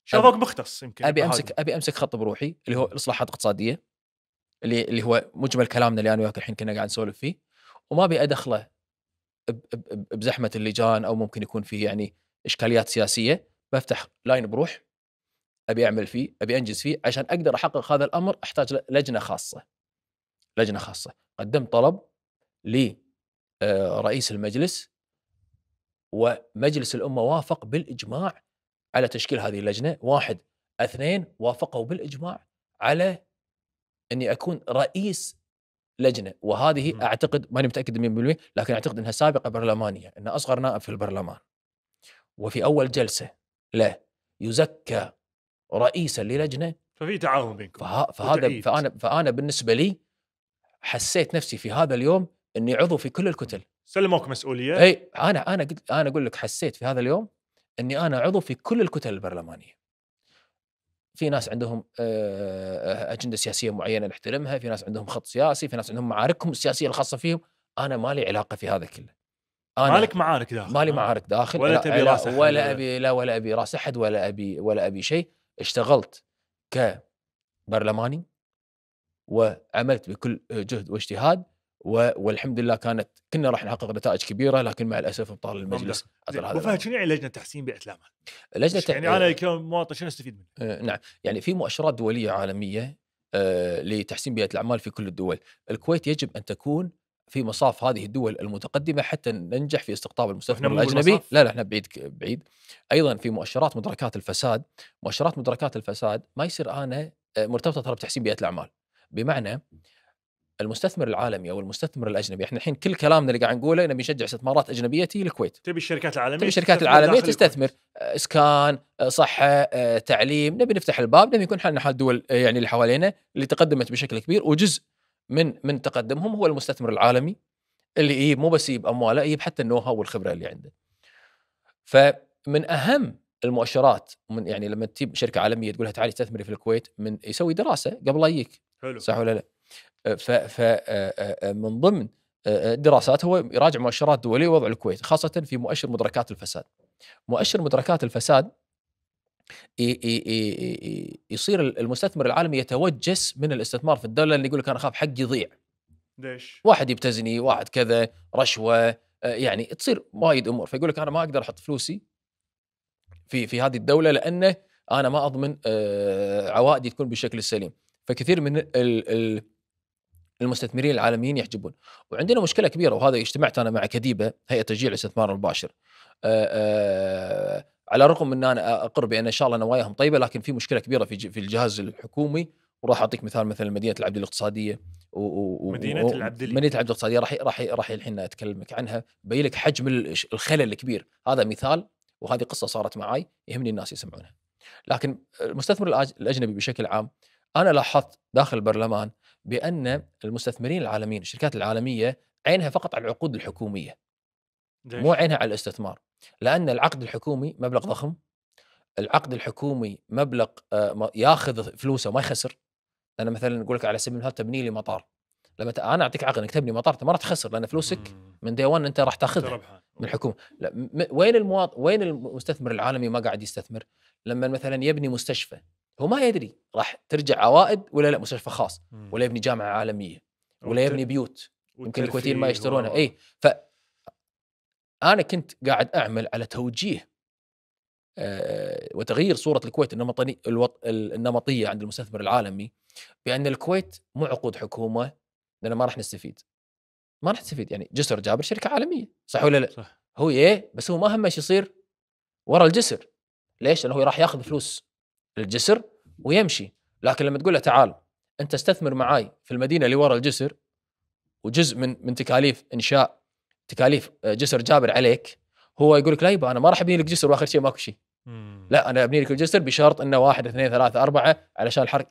شافوك مختص يمكن ابي امسك ابي امسك خط بروحي اللي هو الاصلاحات الاقتصاديه اللي اللي هو مجمل كلامنا اللي انا وياك الحين كنا قاعد نسولف فيه وما ابي ادخله بزحمه اللجان او ممكن يكون فيه يعني اشكاليات سياسيه بفتح لاين بروح ابي اعمل فيه ابي انجز فيه عشان اقدر احقق هذا الامر احتاج لجنه خاصه لجنه خاصه قدمت طلب لرئيس آه، المجلس ومجلس الامه وافق بالاجماع على تشكيل هذه اللجنه واحد اثنين وافقوا بالاجماع على اني اكون رئيس لجنه وهذه م. اعتقد ماني متاكد 100% لكن اعتقد انها سابقه برلمانيه ان اصغر نائب في البرلمان وفي اول جلسه له يزكى رئيسا للجنه ففي تعاون بينكم فه... فهذا وتعيد. فانا فانا بالنسبه لي حسيت نفسي في هذا اليوم اني عضو في كل الكتل سلموك مسؤوليه اي انا انا قلت انا اقول لك حسيت في هذا اليوم اني انا عضو في كل الكتل البرلمانيه في ناس عندهم آه، آه، اجنده سياسيه معينه نحترمها، في ناس عندهم خط سياسي، في ناس عندهم معاركهم السياسيه الخاصه فيهم، انا مالي علاقه في هذا كله. أنا مالك معارك داخل مالي معارك داخل ولا تبي راس احد ولا ابي لا ولا ابي راس احد ولا ابي ولا ابي شيء، اشتغلت كبرلماني وعملت بكل جهد واجتهاد والحمد لله كانت كنا راح نحقق نتائج كبيره لكن مع الاسف ابطال المجلس عثر هذا وفهد شنو يعني لجنه تحسين باتلامها؟ لجنه يعني انا كمواطن شنو استفيد منها؟ آه، نعم يعني في مؤشرات دوليه عالميه آه، لتحسين بيئه الاعمال في كل الدول، الكويت يجب ان تكون في مصاف هذه الدول المتقدمه حتى ننجح في استقطاب المستثمر الاجنبي لا لا احنا بعيد بعيد ايضا في مؤشرات مدركات الفساد مؤشرات مدركات الفساد ما يصير انا آه، مرتبطه ترى بتحسين بيئه الاعمال بمعنى المستثمر العالمي او المستثمر الاجنبي احنا الحين كل كلامنا اللي قاعد نقوله نبي نشجع استثمارات اجنبيه تي الكويت تبي الشركات العالميه تبي الشركات العالميه تستثمر آه، اسكان آه، صحه آه، تعليم نبي نفتح الباب نبي يكون حالنا حال الدول يعني اللي حوالينا اللي تقدمت بشكل كبير وجزء من من تقدمهم هو المستثمر العالمي اللي يجيب مو بس يجيب امواله يجيب حتى النوها والخبره اللي عنده فمن اهم المؤشرات من يعني لما تجيب شركه عالميه تقول لها تعالي استثمري في الكويت من يسوي دراسه قبل لا يجيك حلو صح ولا لا؟ فمن آه، آه، آه، ضمن الدراسات هو يراجع مؤشرات دوليه ووضع الكويت خاصه في مؤشر مدركات الفساد مؤشر مدركات الفساد يصير المستثمر العالمي يتوجس من الاستثمار في الدوله اللي يقول لك انا اخاف حقي يضيع ليش؟ واحد يبتزني، واحد كذا، رشوه، يعني تصير وايد امور، فيقول لك انا ما اقدر احط فلوسي في في هذه الدوله لانه انا ما اضمن عوائدي تكون بالشكل السليم، فكثير من ال ال المستثمرين العالميين يحجبون وعندنا مشكله كبيره وهذا اجتمعت انا مع كديبه هيئه تشجيع الاستثمار المباشر أه أه على الرغم ان انا اقر بان ان شاء الله نواياهم طيبه لكن في مشكله كبيره في في الجهاز الحكومي وراح اعطيك مثال مثلا مدينه العبد الاقتصاديه و و مدينه و العبد مدينه العبد الاقتصاديه راح راح راح الحين أتكلمك عنها بين لك حجم الخلل الكبير هذا مثال وهذه قصه صارت معي يهمني الناس يسمعونها لكن المستثمر الاجنبي بشكل عام انا لاحظت داخل البرلمان بان المستثمرين العالميين الشركات العالميه عينها فقط على العقود الحكوميه ديش. مو عينها على الاستثمار لان العقد الحكومي مبلغ ضخم العقد الحكومي مبلغ آه، ياخذ فلوسه وما يخسر انا مثلا اقول لك على سبيل المثال تبني لي مطار لما انا اعطيك عقد انك تبني مطار انت ما راح تخسر لان فلوسك من دي انت راح تاخذها من الحكومه لا وين المواطن وين المستثمر العالمي ما قاعد يستثمر لما مثلا يبني مستشفى هو ما يدري راح ترجع عوائد ولا لا مستشفى خاص ولا يبني جامعه عالميه ولا يبني بيوت يمكن الكويتيين ما يشترونها اي ف انا كنت قاعد اعمل على توجيه آه، وتغيير صوره الكويت الوط... النمطيه عند المستثمر العالمي بان الكويت مو عقود حكومه لان ما راح نستفيد ما راح نستفيد يعني جسر جابر شركه عالميه صح ولا لا؟ صح. هو ايه بس هو ما همه يصير ورا الجسر ليش؟ لانه هو راح ياخذ فلوس للجسر ويمشي لكن لما تقول له تعال انت استثمر معاي في المدينه اللي ورا الجسر وجزء من من تكاليف انشاء تكاليف آه، جسر جابر عليك هو يقول لك لا يبا انا ما راح ابني لك جسر واخر شيء ماكو شيء لا انا ابني لك الجسر بشرط انه واحد اثنين ثلاثه اربعه علشان الحرق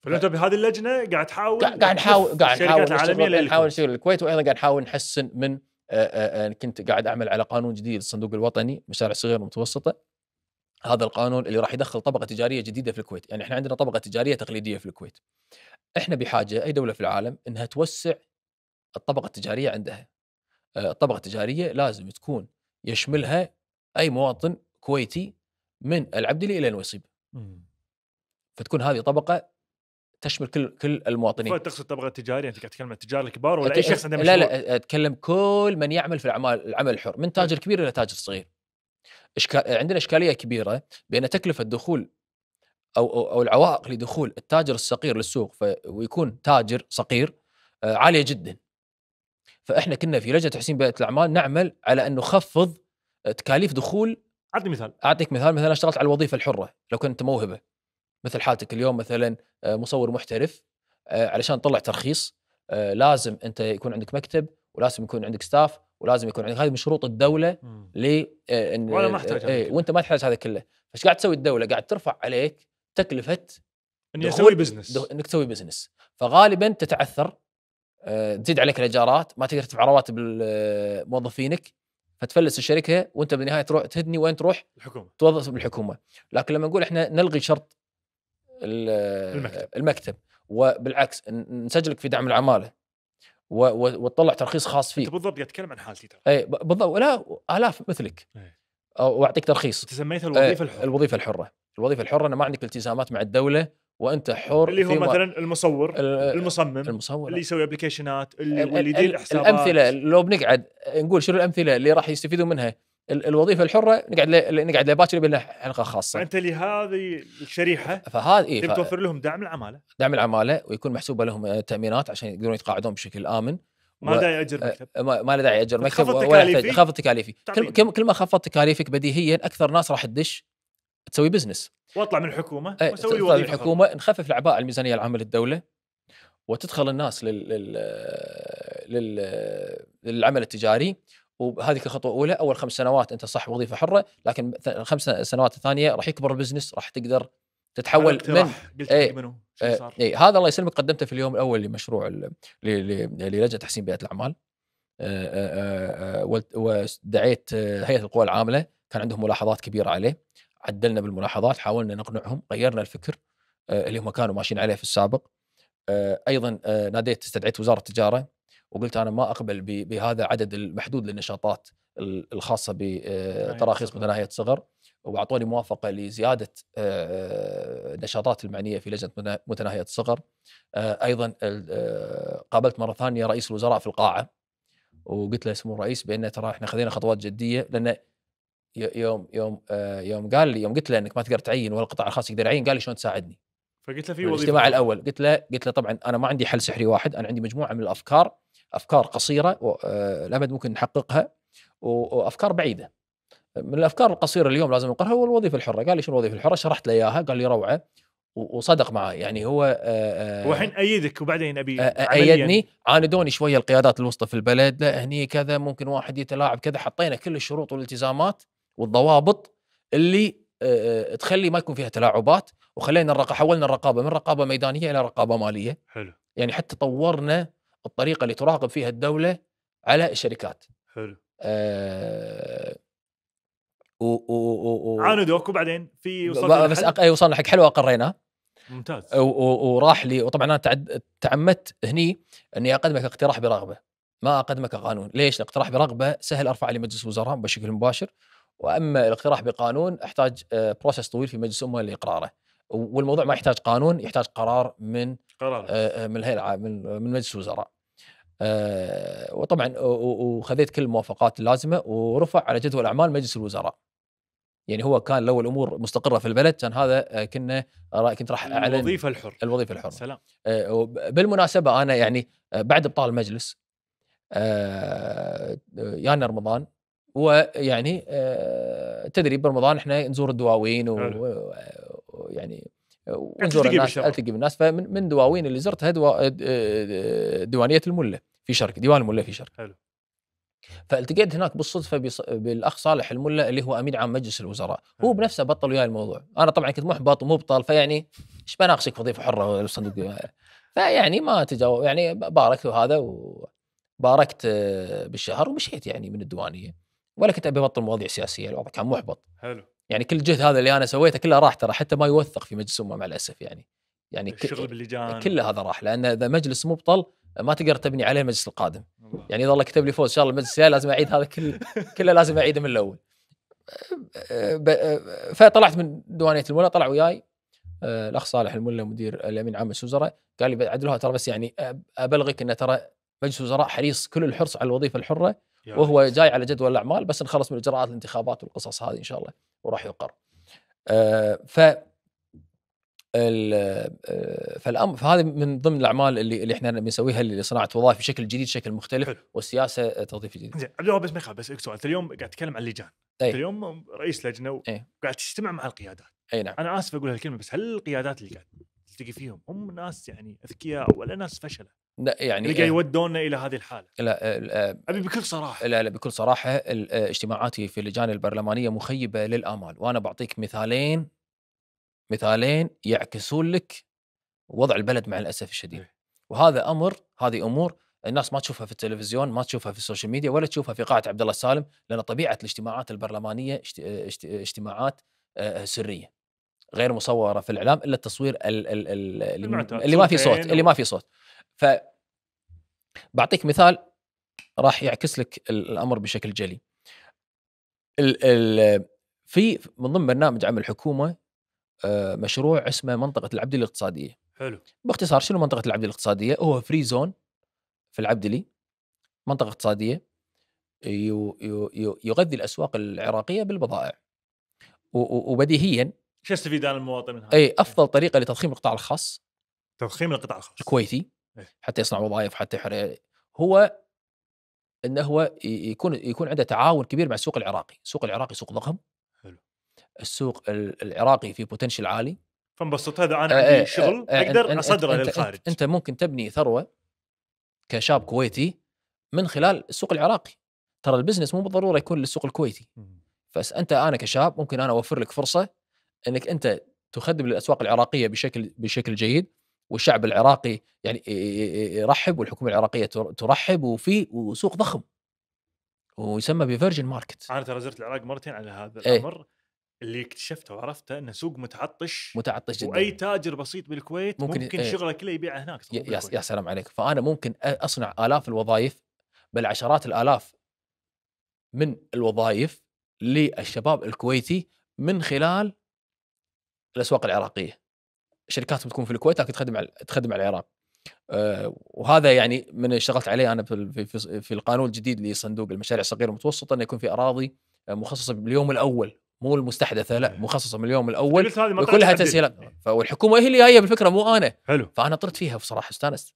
فانت بهذه اللجنه قاعد تحاول قاعد نحاول قاعد نحاول نحاول نشتغل الكويت وايضا قاعد نحاول نحسن من آه، آه، كنت قاعد اعمل على قانون جديد الصندوق الوطني مشاريع صغيره ومتوسطه هذا القانون اللي راح يدخل طبقه تجاريه جديده في الكويت، يعني احنا عندنا طبقه تجاريه تقليديه في الكويت. احنا بحاجه اي دوله في العالم انها توسع الطبقه التجاريه عندها. آه، الطبقه التجاريه لازم تكون يشملها اي مواطن كويتي من العبدلي الى الوصيب. فتكون هذه طبقه تشمل كل كل المواطنين. تقصد الطبقه التجاريه انت قاعد تتكلم عن التجار الكبار ولا اي شخص عنده مشروع؟ لا لا اتكلم كل من يعمل في الاعمال العمل الحر من تاجر كبير الى تاجر صغير. إشكال عندنا اشكاليه كبيره بان تكلفه دخول او او, العوائق لدخول التاجر الصغير للسوق ويكون تاجر صغير آه، عاليه جدا. فاحنا كنا في لجنه تحسين بيئه الاعمال نعمل على ان نخفض تكاليف دخول اعطني مثال اعطيك مثال مثلا اشتغلت على الوظيفه الحره لو كنت موهبه مثل حالتك اليوم مثلا آه، مصور محترف آه، علشان تطلع ترخيص لازم انت يكون عندك مكتب ولازم يكون عندك ستاف ولازم يكون عندك هذه من شروط الدوله ل آه، وانا ما آه، احتاج إيه وانت ما تحتاج هذا كله فايش قاعد تسوي الدوله قاعد ترفع عليك تكلفه اني اسوي بزنس انك تسوي بزنس فغالبا تتعثر آه، تزيد عليك الايجارات ما تقدر تدفع رواتب موظفينك فتفلس الشركه وانت بالنهايه تروح تهدني وين تروح؟ الحكومه توظف بالحكومه لكن لما نقول احنا نلغي شرط المكتب المكتب وبالعكس نسجلك في دعم العماله وتطلع ترخيص خاص فيه انت بالضبط قاعد تتكلم عن حالتي ترى اي بالضبط لا الاف مثلك أي. واعطيك ترخيص انت سميتها الوظيفه إيه، الحره الوظيفه الحره الوظيفه الحره انه ما عندك التزامات مع الدوله وانت حر اللي هو مثلا المصور المصمم المصور اللي يسوي ابلكيشنات اللي, يدير الحسابات الامثله لو بنقعد نقول شنو الامثله اللي راح يستفيدوا منها الوظيفه الحره نقعد لي نقعد لباكر يبي حلقه خاصه فانت لهذه الشريحه فهذا إيه ف... توفر لهم دعم العماله دعم العماله ويكون محسوبه لهم تامينات عشان يقدرون يتقاعدون بشكل امن ما و... داعي اجر مكتب أه، ما, له داعي اجر مكتب ولا خفض تكاليفي كل... كل ما خفضت تكاليفك بديهيا اكثر ناس راح تدش تسوي بزنس واطلع من الحكومه واسوي وظيفه من الحكومه خلص. نخفف الاعباء الميزانيه العامه للدوله وتدخل الناس لل... لل... لل... للعمل التجاري وهذه الخطوه الاولى اول خمس سنوات انت صح وظيفه حره لكن الخمس سنوات الثانيه راح يكبر البزنس راح تقدر تتحول من قلت ايه منه ايه, صار. ايه هذا الله يسلمك قدمته في اليوم الاول لمشروع للجنه تحسين بيئه الاعمال آه، آه، آه، ودعيت هيئه القوى العامله كان عندهم ملاحظات كبيره عليه عدلنا بالملاحظات حاولنا نقنعهم غيرنا الفكر اللي هم كانوا ماشيين عليه في السابق ايضا ناديت استدعيت وزاره التجاره وقلت انا ما اقبل بهذا العدد المحدود للنشاطات الخاصه بتراخيص آه، متناهيه الصغر واعطوني موافقه لزياده النشاطات آه، آه، المعنيه في لجنه متناهيه الصغر ايضا قابلت مره ثانيه رئيس الوزراء في القاعه وقلت له سمو الرئيس بان ترى احنا خذينا خطوات جديه لان يوم يوم يوم قال لي يوم قلت له انك ما تقدر تعين ولا القطاع الخاص يقدر يعين قال لي شلون تساعدني فقلت له في الاجتماع الاول قلت له قلت له طبعا انا ما عندي حل سحري واحد انا عندي مجموعه من الافكار افكار قصيره آه، الامد ممكن نحققها وافكار بعيده من الافكار القصيره اليوم لازم نقرها هو الوظيفه الحره قال لي شنو الوظيفه الحره شرحت له اياها قال لي روعه وصدق معي يعني هو آه، آه، وحين ايدك وبعدين ابي ايدني عاندوني شويه القيادات الوسطى في البلد لا هني كذا ممكن واحد يتلاعب كذا حطينا كل الشروط والالتزامات والضوابط اللي تخلي ما يكون فيها تلاعبات وخلينا الرقابه حولنا الرقابه من رقابه ميدانيه الى رقابه ماليه حلو يعني حتى طورنا الطريقه اللي تراقب فيها الدوله على الشركات حلو آه و و و عاندوك وبعدين في وصلنا بس أق... وصلنا حق حلوه قريناه ممتاز وراح لي وطبعا انا تعد... تعمدت هني اني اقدمك اقتراح برغبه ما اقدمك قانون ليش؟ الاقتراح برغبه سهل ارفع لمجلس الوزراء بشكل مباشر واما الاقتراح بقانون احتاج بروسس آه، طويل في مجلس امه لاقراره والموضوع ما يحتاج قانون يحتاج قرار من قرار آه، آه، من الهيئه من مجلس الوزراء آه، وطبعا وخذيت كل الموافقات اللازمه ورفع على جدول اعمال مجلس الوزراء يعني هو كان لو الامور مستقره في البلد كان هذا كنا كنت راح اعلن الوظيفه الحر الوظيفه الحر سلام بالمناسبه انا يعني بعد ابطال المجلس يانا رمضان ويعني تدري برمضان احنا نزور الدواوين ويعني ونزور الناس التقي بالناس فمن من دواوين اللي زرتها دوا ديوانيه المله في شركه ديوان المله في شركه حلو فالتقيت هناك بالصدفه بص... بالاخ صالح المله اللي هو امين عام مجلس الوزراء هو بنفسه بطل وياي الموضوع انا طبعا كنت محبط ومبطل فيعني ايش بناقشك وظيفه حره الصندوق فيعني ما تجاوب يعني باركت وهذا وباركت آه، بالشهر ومشيت يعني من الديوانيه ولا كنت ابي ابطل مواضيع سياسيه الوضع كان محبط حلو يعني كل الجهد هذا اللي انا سويته كله راح ترى حتى ما يوثق في مجلس الامه مع الاسف يعني يعني الشغل باللجان كله هذا راح لان اذا مجلس مبطل ما تقدر تبني عليه المجلس القادم يعني اذا الله كتب لي فوز ان شاء الله المجلس لازم اعيد هذا كله كله لازم اعيده من الاول فطلعت من دوانيه الملا طلع وياي الاخ صالح الملا مدير الامين عام مجلس الوزراء قال لي عدلوها ترى بس يعني ابلغك ان ترى مجلس الوزراء حريص كل الحرص على الوظيفه الحره وهو جاي على جدول الاعمال بس نخلص من اجراءات الانتخابات والقصص هذه ان شاء الله وراح يقر. آه، ف آه، فالامر فهذه من ضمن الاعمال اللي اللي احنا بنسويها لصناعه وظائف بشكل جديد شكل مختلف حلو. والسياسه آه، توظيف جديد. زين عبد بس ما يخالف بس سؤال انت اليوم قاعد تتكلم عن اللجان أي. انت إيه. اليوم رئيس لجنه وقاعد إيه. تجتمع مع القيادات. اي نعم. انا اسف اقول هالكلمه بس هل القيادات اللي قاعد تلتقي فيهم هم ناس يعني اذكياء ولا ناس فشله؟ لا يعني اللي قاعد إيه. يودونا الى هذه الحاله لا, آه، لا آه، ابي بكل صراحه لا لا بكل صراحه آه، اجتماعاتي في اللجان البرلمانيه مخيبه للامال وانا بعطيك مثالين مثالين يعكسون لك وضع البلد مع الاسف الشديد إيه. وهذا امر هذه امور الناس ما تشوفها في التلفزيون ما تشوفها في السوشيال ميديا ولا تشوفها في قاعه عبد الله السالم لان طبيعه الاجتماعات البرلمانيه اجتماعات سريه غير مصوره في الاعلام الا التصوير اللي, اللي ما في صوت اللي ما في صوت ف بعطيك مثال راح يعكس لك الامر بشكل جلي. ال ال في من ضمن برنامج عمل الحكومه آه، مشروع اسمه منطقه العبدلي الاقتصاديه. حلو. باختصار شنو منطقه العبدلي الاقتصاديه؟ هو فري زون في العبدلي منطقه اقتصاديه يغذي الاسواق العراقيه بالبضائع. وبديهيا شو يستفيد انا المواطن هذا؟ اي افضل طريقه لتضخيم القطاع الخاص تضخيم القطاع الخاص الكويتي إيه. حتى يصنع وظائف حتى يحرق هو انه هو يكون يكون عنده تعاون كبير مع السوق العراقي، السوق العراقي سوق ضخم حلو السوق العراقي فيه بوتنشل عالي فانبسطت هذا انا آه، عندي آه، شغل آه، اقدر اصدره للخارج انت, انت ممكن تبني ثروه كشاب كويتي من خلال السوق العراقي ترى البزنس مو بالضروره يكون للسوق الكويتي فانت انا كشاب ممكن انا اوفر لك فرصه انك انت تخدم للاسواق العراقيه بشكل بشكل جيد والشعب العراقي يعني يرحب والحكومه العراقيه ترحب وفي وسوق ضخم ويسمى بفيرجن ماركت انا ترى زرت العراق مرتين على هذا ايه؟ الامر اللي اكتشفته وعرفته انه سوق متعطش متعطش جدا واي تاجر بسيط بالكويت ممكن, ممكن ايه؟ شغله كله يبيعه هناك يا, يا سلام عليك فانا ممكن اصنع الاف الوظائف بل عشرات الالاف من الوظائف للشباب الكويتي من خلال الاسواق العراقيه شركات بتكون في الكويت لكن تخدم على تخدم على العراق آه، وهذا يعني من اللي اشتغلت عليه انا في, في, في القانون الجديد لصندوق المشاريع الصغيره والمتوسطه انه يكون في اراضي آه، مخصصه باليوم الاول مو المستحدثه لا إيه. مخصصه من اليوم الاول وكلها تسهيلات فالحكومه هي اللي جايه بالفكره مو انا حلو فانا طرت فيها بصراحه استانست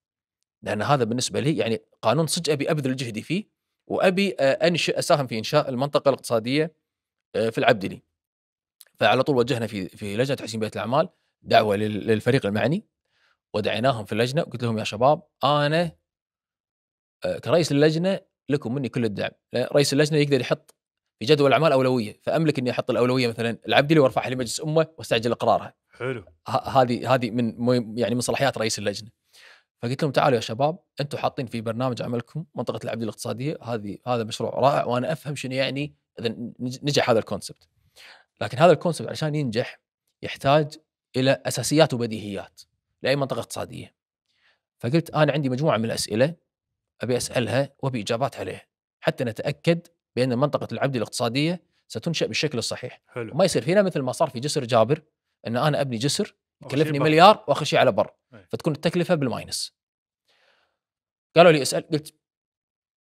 لان هذا بالنسبه لي يعني قانون صدق ابي ابذل جهدي فيه وابي آه، انشئ اساهم في انشاء المنطقه الاقتصاديه في العبدلي فعلى طول وجهنا في في لجنه تحسين بيئه الاعمال دعوه للفريق المعني ودعيناهم في اللجنه وقلت لهم يا شباب انا كرئيس آه، اللجنه لكم مني كل الدعم رئيس اللجنه يقدر يحط في جدول الاعمال اولويه فاملك اني احط الاولويه مثلا العبدلي وارفعها لمجلس امه واستعجل اقرارها حلو هذه هذه من يعني من صلاحيات رئيس اللجنه فقلت لهم تعالوا يا شباب انتم حاطين في برنامج عملكم منطقه العبد الاقتصاديه هذه هذا مشروع رائع وانا افهم شنو يعني اذا نجح هذا الكونسبت لكن هذا الكونسبت عشان ينجح يحتاج الى اساسيات وبديهيات لاي منطقه اقتصاديه. فقلت انا عندي مجموعه من الاسئله ابي اسالها وابي اجابات عليها حتى نتاكد بان منطقه العبد الاقتصاديه ستنشا بالشكل الصحيح. حلو. ما يصير فينا مثل ما صار في جسر جابر ان انا ابني جسر يكلفني مليار واخر شيء على بر أي. فتكون التكلفه بالماينس. قالوا لي اسال قلت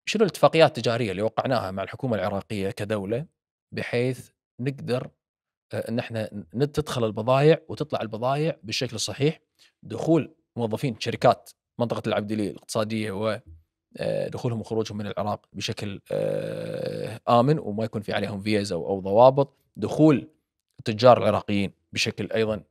شنو الاتفاقيات التجاريه اللي وقعناها مع الحكومه العراقيه كدوله بحيث نقدر آه، ان احنا تدخل البضائع وتطلع البضائع بالشكل الصحيح دخول موظفين شركات منطقه العبدليه الاقتصاديه و آه، دخولهم وخروجهم من العراق بشكل آه، امن وما يكون في عليهم فيزا او ضوابط دخول التجار العراقيين بشكل ايضا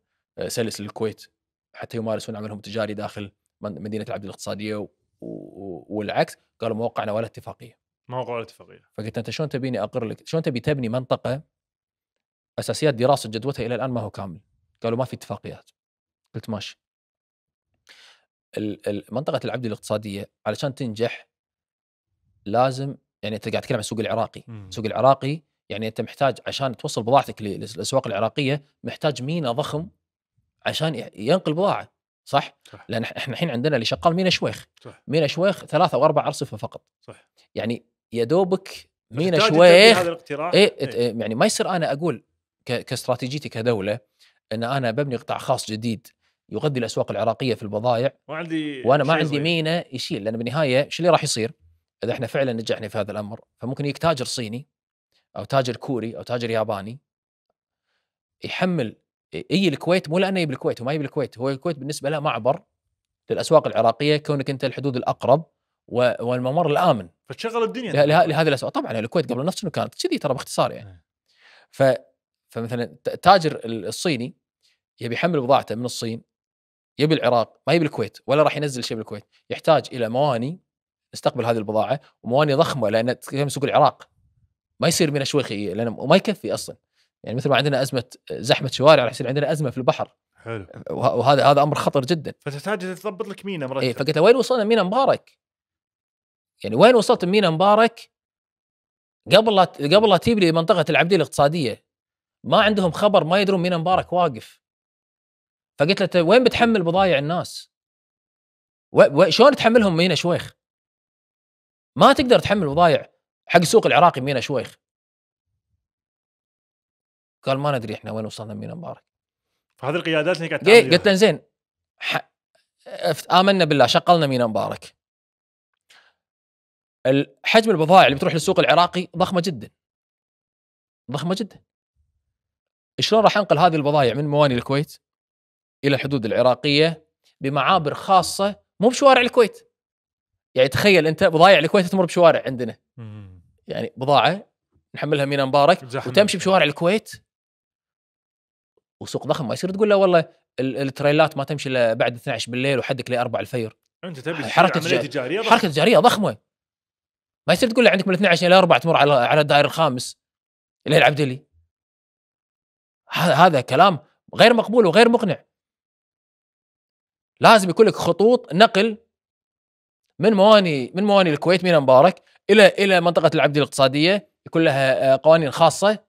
سلس للكويت حتى يمارسون عملهم التجاري داخل مدينه العبدلي الاقتصاديه والعكس قالوا موقعنا ولا اتفاقيه موقع ولا اتفاقيه فقلت انت شلون تبيني اقر لك شلون تبي تبني منطقه اساسيات دراسه جدوتها الى الان ما هو كامل قالوا ما في اتفاقيات قلت ماشي منطقه العبد الاقتصاديه علشان تنجح لازم يعني انت قاعد تتكلم عن السوق العراقي السوق العراقي يعني انت محتاج عشان توصل بضاعتك للاسواق العراقيه محتاج مينا ضخم عشان ينقل بضاعه صح؟, صح. لان احنا الحين عندنا اللي شغال مينا شويخ صح. مينا شويخ ثلاثة او اربع ارصفه فقط صح يعني يا دوبك مينا شويخ إيه, إيه, إيه يعني ما يصير انا اقول كاستراتيجيتي كدوله ان انا ببني قطاع خاص جديد يغذي الاسواق العراقيه في البضائع وعندي وانا ما عندي مينا يشيل لان بالنهايه شو اللي راح يصير؟ اذا احنا فعلا نجحنا في هذا الامر فممكن يجيك تاجر صيني او تاجر كوري او تاجر ياباني يحمل اي الكويت مو لانه يبي الكويت وما يبي الكويت هو الكويت بالنسبه له معبر للاسواق العراقيه كونك انت الحدود الاقرب والممر الامن فتشغل الدنيا لهذه الاسواق طبعا الكويت قبل نفسه كانت كذي ترى باختصار يعني ف فمثلا التاجر الصيني يبي يحمل بضاعته من الصين يبي العراق ما يبي الكويت ولا راح ينزل شيء بالكويت يحتاج الى مواني نستقبل هذه البضاعه ومواني ضخمه لان سوق العراق ما يصير من شويخي لان ما يكفي اصلا يعني مثل ما عندنا ازمه زحمه شوارع راح يصير عندنا ازمه في البحر حلو وهذا هذا امر خطر جدا فتحتاج تضبط لك مينا مرتب إيه فقلت له وين وصلنا مينا مبارك؟ يعني وين وصلت مينا مبارك قبل لا قبل لا تجيب لي منطقه العبديه الاقتصاديه ما عندهم خبر ما يدرون مين مبارك واقف فقلت له وين بتحمل بضايع الناس؟ شلون تحملهم مينا شويخ؟ ما تقدر تحمل بضايع حق السوق العراقي مينا شويخ قال ما ندري احنا وين وصلنا مينا مبارك فهذه القيادات اللي قاعد قلت له زين ح... امنا بالله شغلنا مينا مبارك حجم البضائع اللي بتروح للسوق العراقي ضخمه جدا ضخمه جدا شلون راح انقل هذه البضائع من مواني الكويت الى الحدود العراقيه بمعابر خاصه مو بشوارع الكويت يعني تخيل انت بضائع الكويت تمر بشوارع عندنا يعني بضاعه نحملها من مبارك وتمشي بشوارع الكويت وسوق ضخم ما يصير تقول له والله التريلات ما تمشي الا بعد 12 بالليل وحدك ل 4 الفجر انت تبي حركه تجاريه ضخمة. حركه تجاريه ضخمه ما يصير تقول له عندك من 12 الى 4 تمر على على الدائر الخامس الى العبدلي هذا كلام غير مقبول وغير مقنع لازم يكون لك خطوط نقل من مواني من مواني الكويت مينا مبارك الى الى منطقه العبد الاقتصاديه يكون لها آه، قوانين خاصه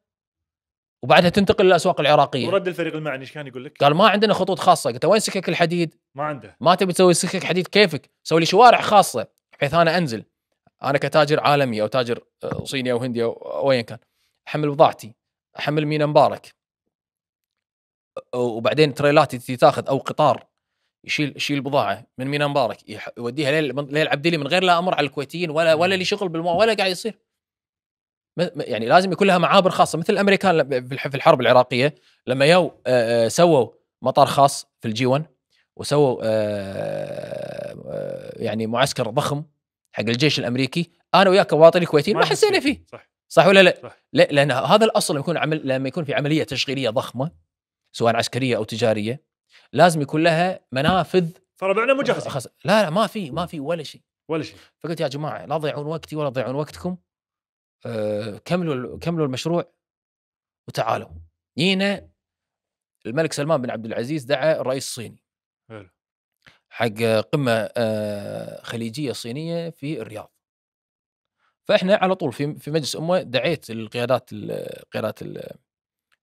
وبعدها تنتقل للاسواق العراقيه ورد الفريق المعني ايش كان يقول لك؟ قال ما عندنا خطوط خاصه قلت وين سكك الحديد؟ ما عنده ما تبي تسوي سكك حديد كيفك سوي لي شوارع خاصه بحيث انا انزل انا كتاجر عالمي او تاجر آه، صيني او هندي او وين كان احمل بضاعتي احمل مينا مبارك وبعدين تريلات تاخذ او قطار يشيل يشيل بضاعه من ميناء مبارك يوديها ليل عبدلي من غير لا امر على الكويتيين ولا ولا لي شغل بالمو ولا قاعد يصير يعني لازم يكون لها معابر خاصه مثل الامريكان في الحرب العراقيه لما يو آه، آه، سووا مطار خاص في الجي 1 وسووا آه، يعني معسكر ضخم حق الجيش الامريكي انا وياك كواطن كويتيين ما حسينا فيه صح صح ولا لا؟ صح. لان هذا الاصل يكون عمل لما يكون في عمليه تشغيليه ضخمه سواء عسكريه او تجاريه لازم يكون لها منافذ فربعنا مجهز خص... لا لا ما في ما في ولا شيء ولا شيء فقلت يا جماعه لا تضيعون وقتي ولا تضيعون وقتكم أه كملوا كملوا المشروع وتعالوا جينا الملك سلمان بن عبد العزيز دعا الرئيس الصيني هل. حق قمه أه خليجيه صينيه في الرياض فاحنا على طول في في مجلس امه دعيت القيادات القيادات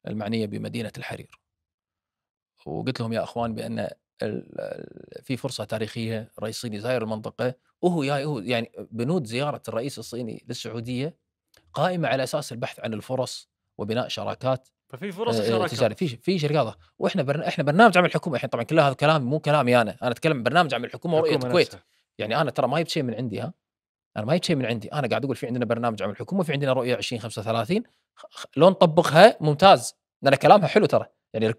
المعنيه بمدينه الحرير وقلت لهم يا اخوان بان في فرصه تاريخيه رئيس صيني زاير المنطقه وهو يا يعني بنود زياره الرئيس الصيني للسعوديه قائمه على اساس البحث عن الفرص وبناء شراكات ففي آه، فرص آه، شراكات في في شركات واحنا برنا احنا برنامج عمل الحكومه الحين طبعا كل هذا كلام مو كلامي انا انا اتكلم برنامج عمل الحكومه ورؤيه الكويت يعني انا ترى ما جبت شيء من عندي ها انا ما جبت شيء من عندي انا قاعد اقول في عندنا برنامج عمل الحكومه في عندنا رؤيه 2035 لو نطبقها ممتاز لان كلامها حلو ترى يعني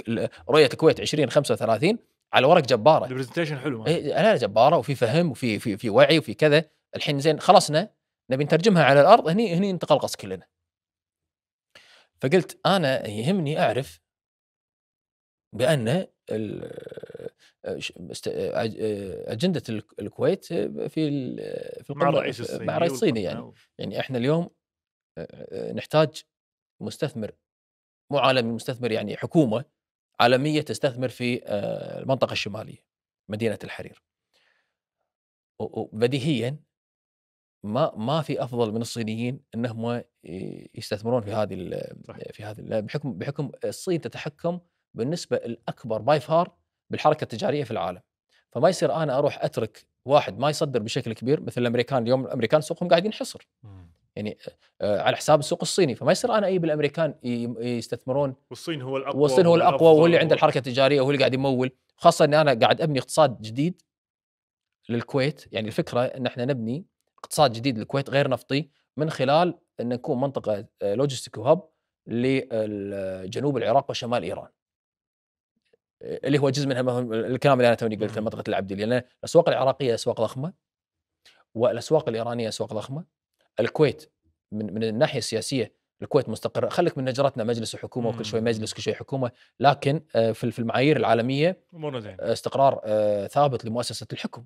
رؤيه الكويت 2035 على ورق جباره البرزنتيشن حلو اي إيه، لا جباره وفي فهم وفي في في وعي وفي كذا الحين زين خلصنا نبي نترجمها على الارض هني هني انتقل قص كلنا فقلت انا يهمني اعرف بان اجنده الكويت في في مع الرئيس الصيني مع الرئيس الصيني يعني يعني احنا اليوم إيه، إيه، نحتاج مستثمر مو عالمي مستثمر يعني حكومه عالميه تستثمر في آه، المنطقه الشماليه مدينه الحرير وبديهيا ما ما في افضل من الصينيين انهم يستثمرون في هذه في هذه بحكم بحكم الصين تتحكم بالنسبه الاكبر باي فار بالحركه التجاريه في العالم فما يصير انا اروح اترك واحد ما يصدر بشكل كبير مثل الامريكان اليوم الامريكان سوقهم قاعد ينحصر يعني آه، آه، على حساب السوق الصيني فما يصير انا اجيب الامريكان يستثمرون والصين هو الاقوى والصين هو الاقوى وهو اللي عنده الحركه التجاريه وهو اللي قاعد يمول خاصه ان انا قاعد ابني اقتصاد جديد للكويت يعني الفكره ان احنا نبني اقتصاد جديد للكويت غير نفطي من خلال ان نكون منطقه لوجستيك هاب لجنوب العراق وشمال ايران آه، اللي هو جزء منها الكلام اللي انا توني قلته منطقه العبدي لان الاسواق العراقيه اسواق ضخمه والاسواق الايرانيه اسواق ضخمه الكويت من من الناحيه السياسيه الكويت مستقره خليك من نجرتنا مجلس وحكومه وكل شوي مجلس كل شوي حكومه لكن آه، في المعايير العالميه آه، استقرار آه، ثابت لمؤسسه الحكم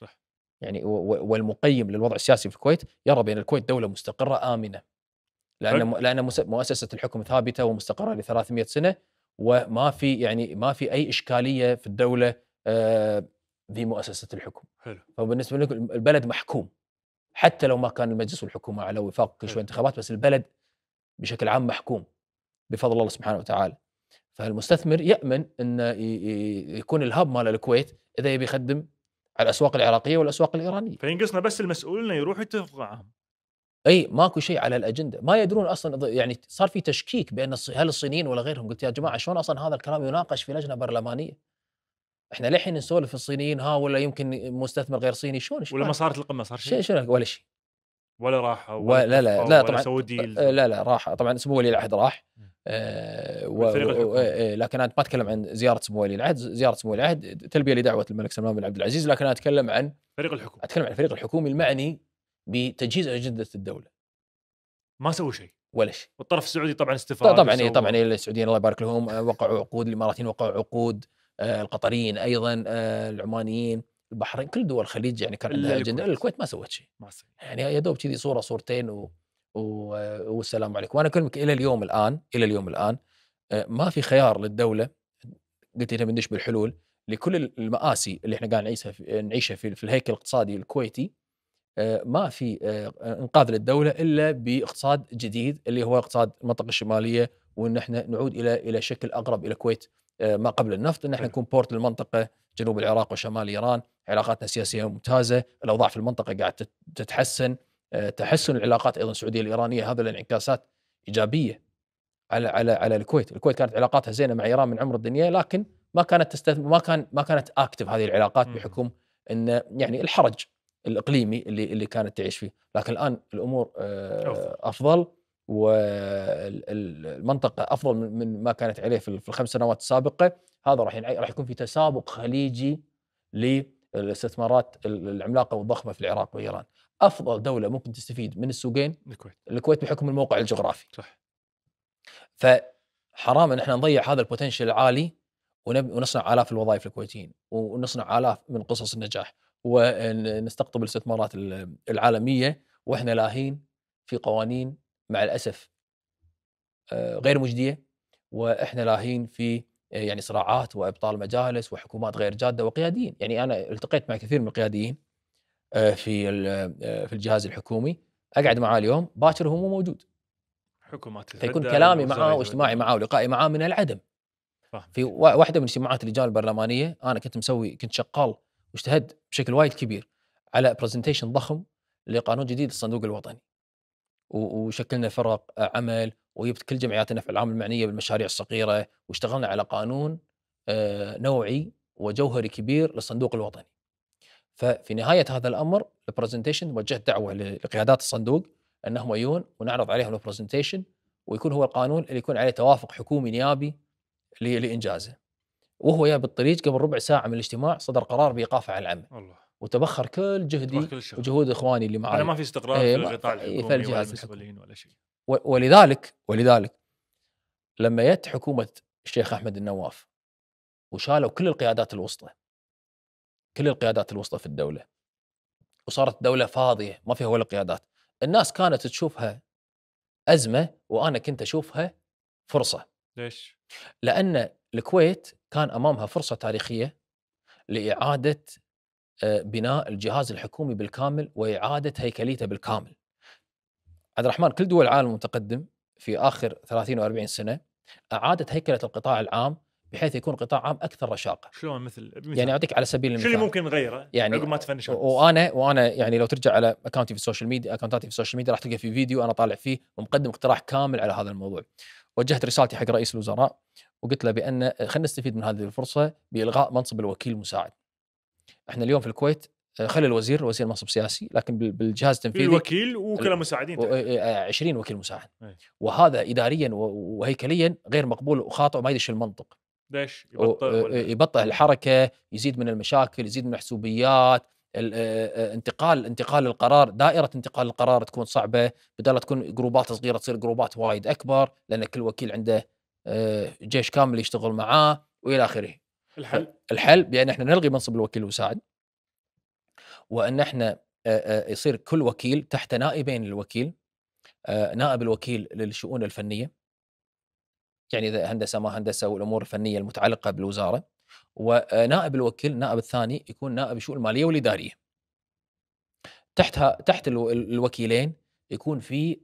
صح يعني والمقيم للوضع السياسي في الكويت يرى بان الكويت دوله مستقره امنه لان لان مؤسسه الحكم ثابته ومستقره ل 300 سنه وما في يعني ما في اي اشكاليه في الدوله في مؤسسه الحكم حلو فبالنسبه لكم البلد محكوم حتى لو ما كان المجلس والحكومه على وفاق إيه. شويه انتخابات بس البلد بشكل عام محكوم بفضل الله سبحانه وتعالى فالمستثمر يامن انه يكون الهب مال الكويت اذا يبي يخدم على الاسواق العراقيه والاسواق الايرانيه فينقصنا بس المسؤول انه يروح يتفق معهم اي ماكو شيء على الاجنده ما يدرون اصلا يعني صار في تشكيك بان هل الصينيين ولا غيرهم قلت يا جماعه شلون اصلا هذا الكلام يناقش في لجنه برلمانيه احنا للحين نسولف الصينيين ها ولا يمكن مستثمر غير صيني شلون ولا ما صارت القمه صار شيء شنو ولا شيء ولا راح ولا لا لا لا طبعا آه، لا لا راح طبعا سمو ولي العهد راح آه، و... و... إيه، لكن انا ما اتكلم عن زياره سمو ولي العهد زياره سمو ولي العهد تلبيه لدعوه الملك سلمان بن عبد العزيز لكن انا اتكلم عن فريق الحكومه اتكلم عن الفريق الحكومي المعني بتجهيز اجنده الدوله ما سووا شيء ولا شيء والطرف السعودي طبعا استفاد طبعا إيه، طبعا إيه، السعوديين الله يبارك لهم وقعوا عقود الاماراتيين وقعوا عقود آه، القطريين ايضا آه، العمانيين البحرين كل دول الخليج يعني كان عندها اجنده الكويت ما سوت شيء ما سوي. يعني يا دوب كذي صوره صورتين و... و... والسلام عليكم وانا اكلمك الى اليوم الان الى اليوم الان آه، ما في خيار للدوله قلت لها بندش بالحلول لكل المآسي اللي احنا قاعد نعيشها في نعيشها في, في الهيكل الاقتصادي الكويتي ما في انقاذ للدوله الا باقتصاد جديد اللي هو اقتصاد المنطقه الشماليه وان احنا نعود الى الى شكل اقرب الى الكويت آه، ما قبل النفط ان احنا نكون بورت للمنطقه جنوب العراق وشمال ايران علاقاتنا السياسيه ممتازه الاوضاع في المنطقه قاعد تتحسن آه، تحسن العلاقات ايضا السعوديه الايرانيه هذا الانعكاسات ايجابيه على على على الكويت الكويت كانت علاقاتها زينه مع ايران من عمر الدنيا لكن ما كانت تستثمر ما كان ما كانت اكتف هذه العلاقات بحكم ان يعني الحرج الاقليمي اللي اللي كانت تعيش فيه لكن الان الامور آه، افضل والمنطقه افضل من ما كانت عليه في الخمس سنوات السابقه هذا راح راح يكون في تسابق خليجي للاستثمارات العملاقه والضخمه في العراق وايران افضل دوله ممكن تستفيد من السوقين الكويت الكويت بحكم الموقع الجغرافي صح فحرام ان احنا نضيع هذا البوتنشل العالي ونصنع الاف الوظائف الكويتيين ونصنع الاف من قصص النجاح ونستقطب الاستثمارات العالميه واحنا لاهين في قوانين مع الاسف آه، غير مجديه واحنا لاهين في آه، يعني صراعات وابطال مجالس وحكومات غير جاده وقياديين، يعني انا التقيت مع كثير من القياديين آه، في في الجهاز الحكومي اقعد معاه اليوم باكر هو مو موجود. حكومات فيكون كلامي معاه واجتماعي معاه ولقائي معاه من العدم. فهم. في واحده من اجتماعات اللجان البرلمانيه انا كنت مسوي كنت شغال واجتهدت بشكل وايد كبير على برزنتيشن ضخم لقانون جديد للصندوق الوطني. وشكلنا فرق عمل وجبت كل جمعياتنا في العام المعنيه بالمشاريع الصغيره واشتغلنا على قانون آه، نوعي وجوهري كبير للصندوق الوطني. ففي نهايه هذا الامر البرزنتيشن وجهت دعوه لقيادات الصندوق انهم يجون ونعرض عليهم البرزنتيشن ويكون هو القانون اللي يكون عليه توافق حكومي نيابي لانجازه. وهو يا بالطريق قبل ربع ساعه من الاجتماع صدر قرار بايقافه عن العمل. الله. وتبخر كل جهدي كل وجهود اخواني اللي معي انا ما في استقرار إيه، في القطاع إيه، الحكومي ولا ولا شيء ولذلك ولذلك لما جت حكومه الشيخ احمد النواف وشالوا كل القيادات الوسطى كل القيادات الوسطى في الدوله وصارت دوله فاضيه ما فيها ولا قيادات الناس كانت تشوفها ازمه وانا كنت اشوفها فرصه ليش لان الكويت كان امامها فرصه تاريخيه لاعاده آه، بناء الجهاز الحكومي بالكامل واعاده هيكليته بالكامل. عبد الرحمن كل دول العالم المتقدم في اخر 30 و 40 سنه اعادت هيكله القطاع العام بحيث يكون قطاع عام اكثر رشاقه. شلون مثل, يعني اعطيك على سبيل المثال شو اللي ممكن نغيره؟ يعني ما تفنش وانا وانا يعني لو ترجع على اكونتي في السوشيال ميديا اكونتاتي في السوشيال ميديا راح تلقى في فيديو انا طالع فيه ومقدم اقتراح كامل على هذا الموضوع. وجهت رسالتي حق رئيس الوزراء وقلت له بان خلينا نستفيد من هذه الفرصه بالغاء منصب الوكيل المساعد. احنا اليوم في الكويت آه، خلي الوزير الوزير منصب سياسي لكن بالجهاز التنفيذي الوكيل وكلاء مساعدين 20 آه، آه، وكيل مساعد وهذا اداريا وهيكليا غير مقبول وخاطئ وما يدش المنطق ليش يبطئ يبطئ الحركه يزيد من المشاكل يزيد من الحسوبيات انتقال انتقال القرار دائره انتقال القرار تكون صعبه بدل تكون جروبات صغيره تصير جروبات وايد اكبر لان كل وكيل عنده جيش كامل يشتغل معاه والى اخره الحل الحل بان احنا نلغي منصب الوكيل المساعد وان احنا يصير كل وكيل تحت نائبين للوكيل نائب الوكيل للشؤون الفنيه يعني اذا هندسه ما هندسه والامور الفنيه المتعلقه بالوزاره ونائب الوكيل النائب الثاني يكون نائب الشؤون الماليه والاداريه تحتها تحت الوكيلين يكون في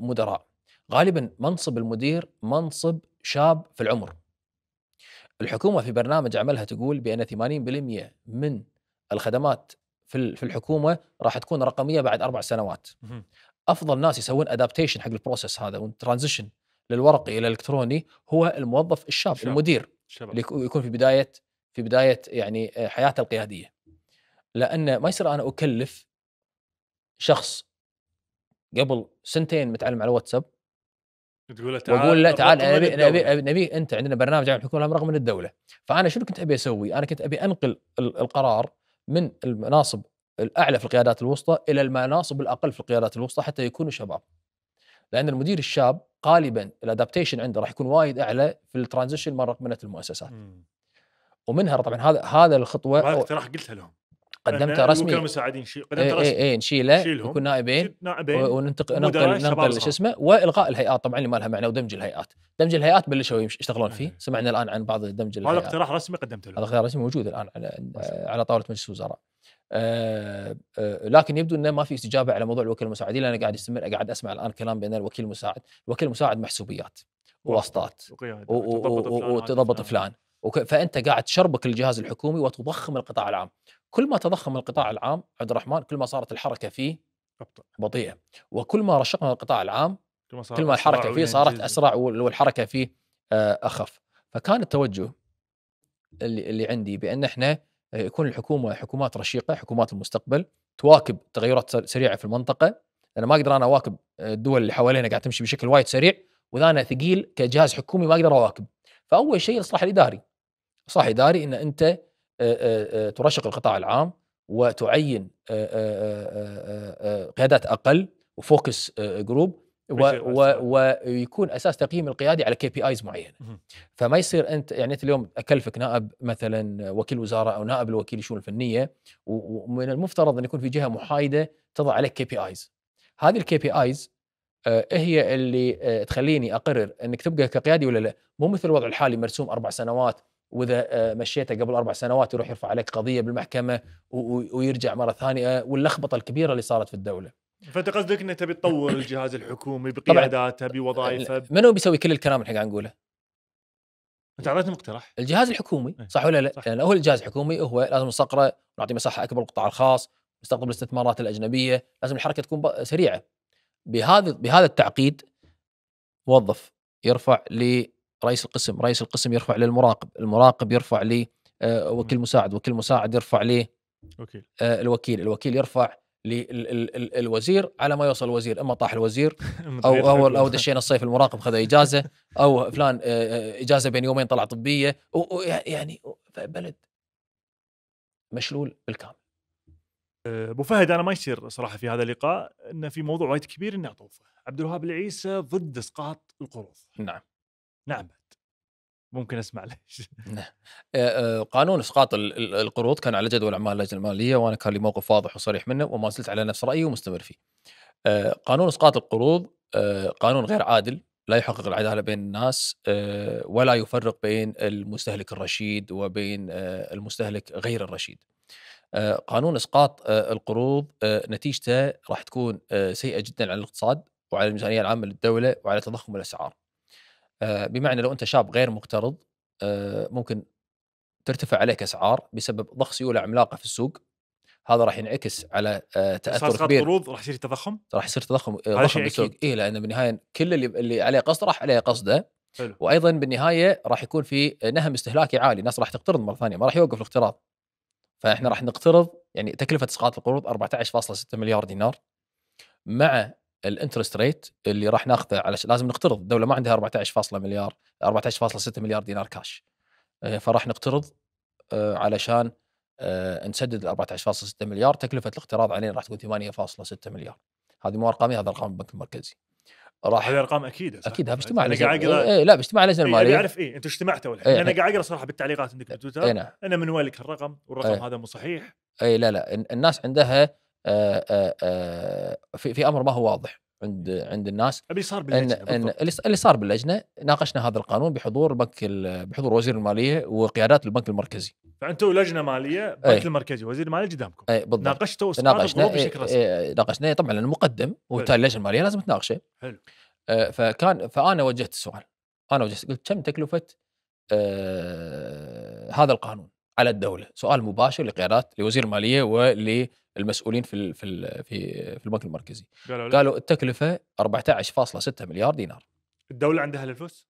مدراء غالبا منصب المدير منصب شاب في العمر الحكومه في برنامج عملها تقول بان 80% من الخدمات في في الحكومه راح تكون رقميه بعد اربع سنوات. افضل ناس يسوون ادابتيشن حق البروسيس هذا والترانزيشن للورقي الى الالكتروني هو الموظف الشاب, شباب. المدير اللي يكون في بدايه في بدايه يعني آه، حياته القياديه. لان ما يصير انا اكلف شخص قبل سنتين متعلم على واتساب تقول له تعال واقول له تعال نبي, نبي, نبي, انت عندنا برنامج عن الحكومه رغم من الدوله فانا شنو كنت ابي اسوي؟ انا كنت ابي انقل القرار من المناصب الاعلى في القيادات الوسطى الى المناصب الاقل في القيادات الوسطى حتى يكونوا شباب. لان المدير الشاب غالبا الادابتيشن عنده راح يكون وايد اعلى في الترانزيشن من رقمنه المؤسسات. ومنها طبعا هذا هذا الخطوه هذا اقتراح قلتها لهم قدمته رسمي كانوا مساعدين شي... قدمت إيه، إيه، رسمي اي اي نشيله يكون نائبين نائبين وننتقل ننقل ننقل شو اسمه والغاء الهيئات طبعا اللي ما لها معنى ودمج الهيئات دمج الهيئات بلشوا يشتغلون فيه سمعنا الان عن بعض دمج الهيئات هذا اقتراح رسمي قدمته لهم هذا اقتراح رسمي موجود الان على على طاوله مجلس الوزراء آه، آه، لكن يبدو انه ما في استجابه على موضوع الوكيل المساعدين لان قاعد يستمر قاعد اسمع الان كلام بان الوكيل المساعد الوكيل المساعد محسوبيات وواسطات وتضبط فلان. فانت قاعد تشربك الجهاز الحكومي وتضخم القطاع العام كل ما تضخم القطاع العام عبد الرحمن كل ما صارت الحركه فيه بطيئه وكل ما رشقنا القطاع العام كل ما, كل ما الحركه فيه صارت اسرع والحركه فيه آه، اخف فكان التوجه اللي, اللي عندي بان احنا آه، يكون الحكومه حكومات رشيقه حكومات المستقبل تواكب تغيرات سريعه في المنطقه انا ما اقدر انا اواكب آه، الدول اللي حوالينا قاعد تمشي بشكل وايد سريع واذا انا ثقيل كجهاز حكومي ما اقدر اواكب فاول شيء الاصلاح الاداري اصلاح اداري ان انت ترشق القطاع العام وتعين قيادات اقل وفوكس جروب ويكون اساس تقييم القيادي على كي بي ايز معينه فما يصير انت يعني انت اليوم اكلفك نائب مثلا وكيل وزاره او نائب الوكيل الشؤون الفنيه ومن المفترض ان يكون في جهه محايده تضع عليك كي بي ايز هذه الكي بي ايز هي اللي تخليني اقرر انك تبقى كقيادي ولا لا مو مثل الوضع الحالي مرسوم اربع سنوات واذا آه، مشيته قبل اربع سنوات يروح يرفع عليك قضيه بالمحكمه ويرجع مره ثانيه آه، واللخبطه الكبيره اللي صارت في الدوله. فانت قصدك انه تبي تطور الجهاز الحكومي بقياداته بوظائفه ب... منو بيسوي كل الكلام اللي قاعد نقوله؟ انت اعطيتني مقترح الجهاز الحكومي إيه، صح ولا لا؟ صح. لان هو الجهاز الحكومي هو لازم نصقره ونعطي مساحه اكبر للقطاع الخاص نستقطب الاستثمارات الاجنبيه لازم الحركه تكون سريعه بهذا بهذا التعقيد موظف يرفع لي رئيس القسم رئيس القسم يرفع للمراقب المراقب يرفع لي آه، وكيل مساعد وكيل مساعد يرفع لي وكيل. آه، الوكيل الوكيل يرفع للوزير على ما يوصل الوزير اما طاح الوزير او او او دشينا الصيف المراقب خذ اجازه او فلان آه، اجازه بين يومين طلع طبيه يعني بلد مشلول بالكامل ابو فهد انا ما يصير صراحه في هذا اللقاء انه في موضوع وايد كبير اني اطوفه عبد الوهاب العيسى ضد اسقاط القروض نعم نعم ممكن اسمع ليش نعم. قانون اسقاط القروض كان على جدول اعمال اللجنه الماليه وانا كان لي موقف واضح وصريح منه وما زلت على نفس رايي ومستمر فيه. قانون اسقاط القروض قانون غير عادل لا يحقق العداله بين الناس ولا يفرق بين المستهلك الرشيد وبين المستهلك غير الرشيد. قانون اسقاط القروض نتيجته راح تكون سيئه جدا على الاقتصاد وعلى الميزانيه العامه للدوله وعلى تضخم الاسعار. آه، بمعنى لو انت شاب غير مقترض آه، ممكن ترتفع عليك اسعار بسبب ضخ سيوله عملاقه في السوق هذا راح ينعكس على آه، تاثر كبير قروض راح يصير تضخم راح يصير تضخم ضخم بالسوق اي لان بالنهايه كل اللي اللي عليه قصد راح عليه قصده حلو. وايضا بالنهايه راح يكون في نهم استهلاكي عالي الناس راح تقترض مره ثانيه ما راح يوقف الاقتراض فاحنا راح نقترض يعني تكلفه اسقاط القروض 14.6 مليار دينار مع الانترست ريت اللي راح ناخذه على لازم نقترض الدوله ما عندها 14 مليار 14.6 مليار دينار كاش آه، فراح نقترض آه، علشان آه، نسدد ال 14.6 مليار تكلفه الاقتراض علينا راح تكون 8.6 مليار هذه مو ارقامي هذا ارقام البنك المركزي راح هذه ارقام اكيد صح؟ اكيد باجتماع يعني اللجنه قاعد إيه لا باجتماع اللجنه الماليه إيه اعرف يعني اي انتم اجتمعتوا الحين إيه انا إيه. قاعد اقرا صراحه بالتعليقات عندك بالتويتر إيه, إيه، نعم. انا من وين لك الرقم والرقم إيه هذا مو صحيح اي لا لا الناس عندها آه، آه، آه، في, في امر ما هو واضح عند عند الناس اللي صار باللجنه اللي صار باللجنه ناقشنا هذا القانون بحضور بنك بحضور وزير الماليه وقيادات البنك المركزي فانتم لجنه ماليه إيه. بنك ايه المركزي وزير الماليه قدامكم ايه بالضبط ناقشتوا ناقشنا بشكل إيه، رسمي ايه ناقشنا طبعا لانه مقدم وبالتالي اللجنه الماليه لازم تناقشه حلو اه فكان فانا وجهت السؤال انا وجهت قلت كم تكلفه اه هذا القانون على الدوله سؤال مباشر لقيادات لوزير الماليه ول المسؤولين في في في, في البنك المركزي قالوا, قالوا التكلفه 14.6 مليار دينار الدوله عندها الفلوس؟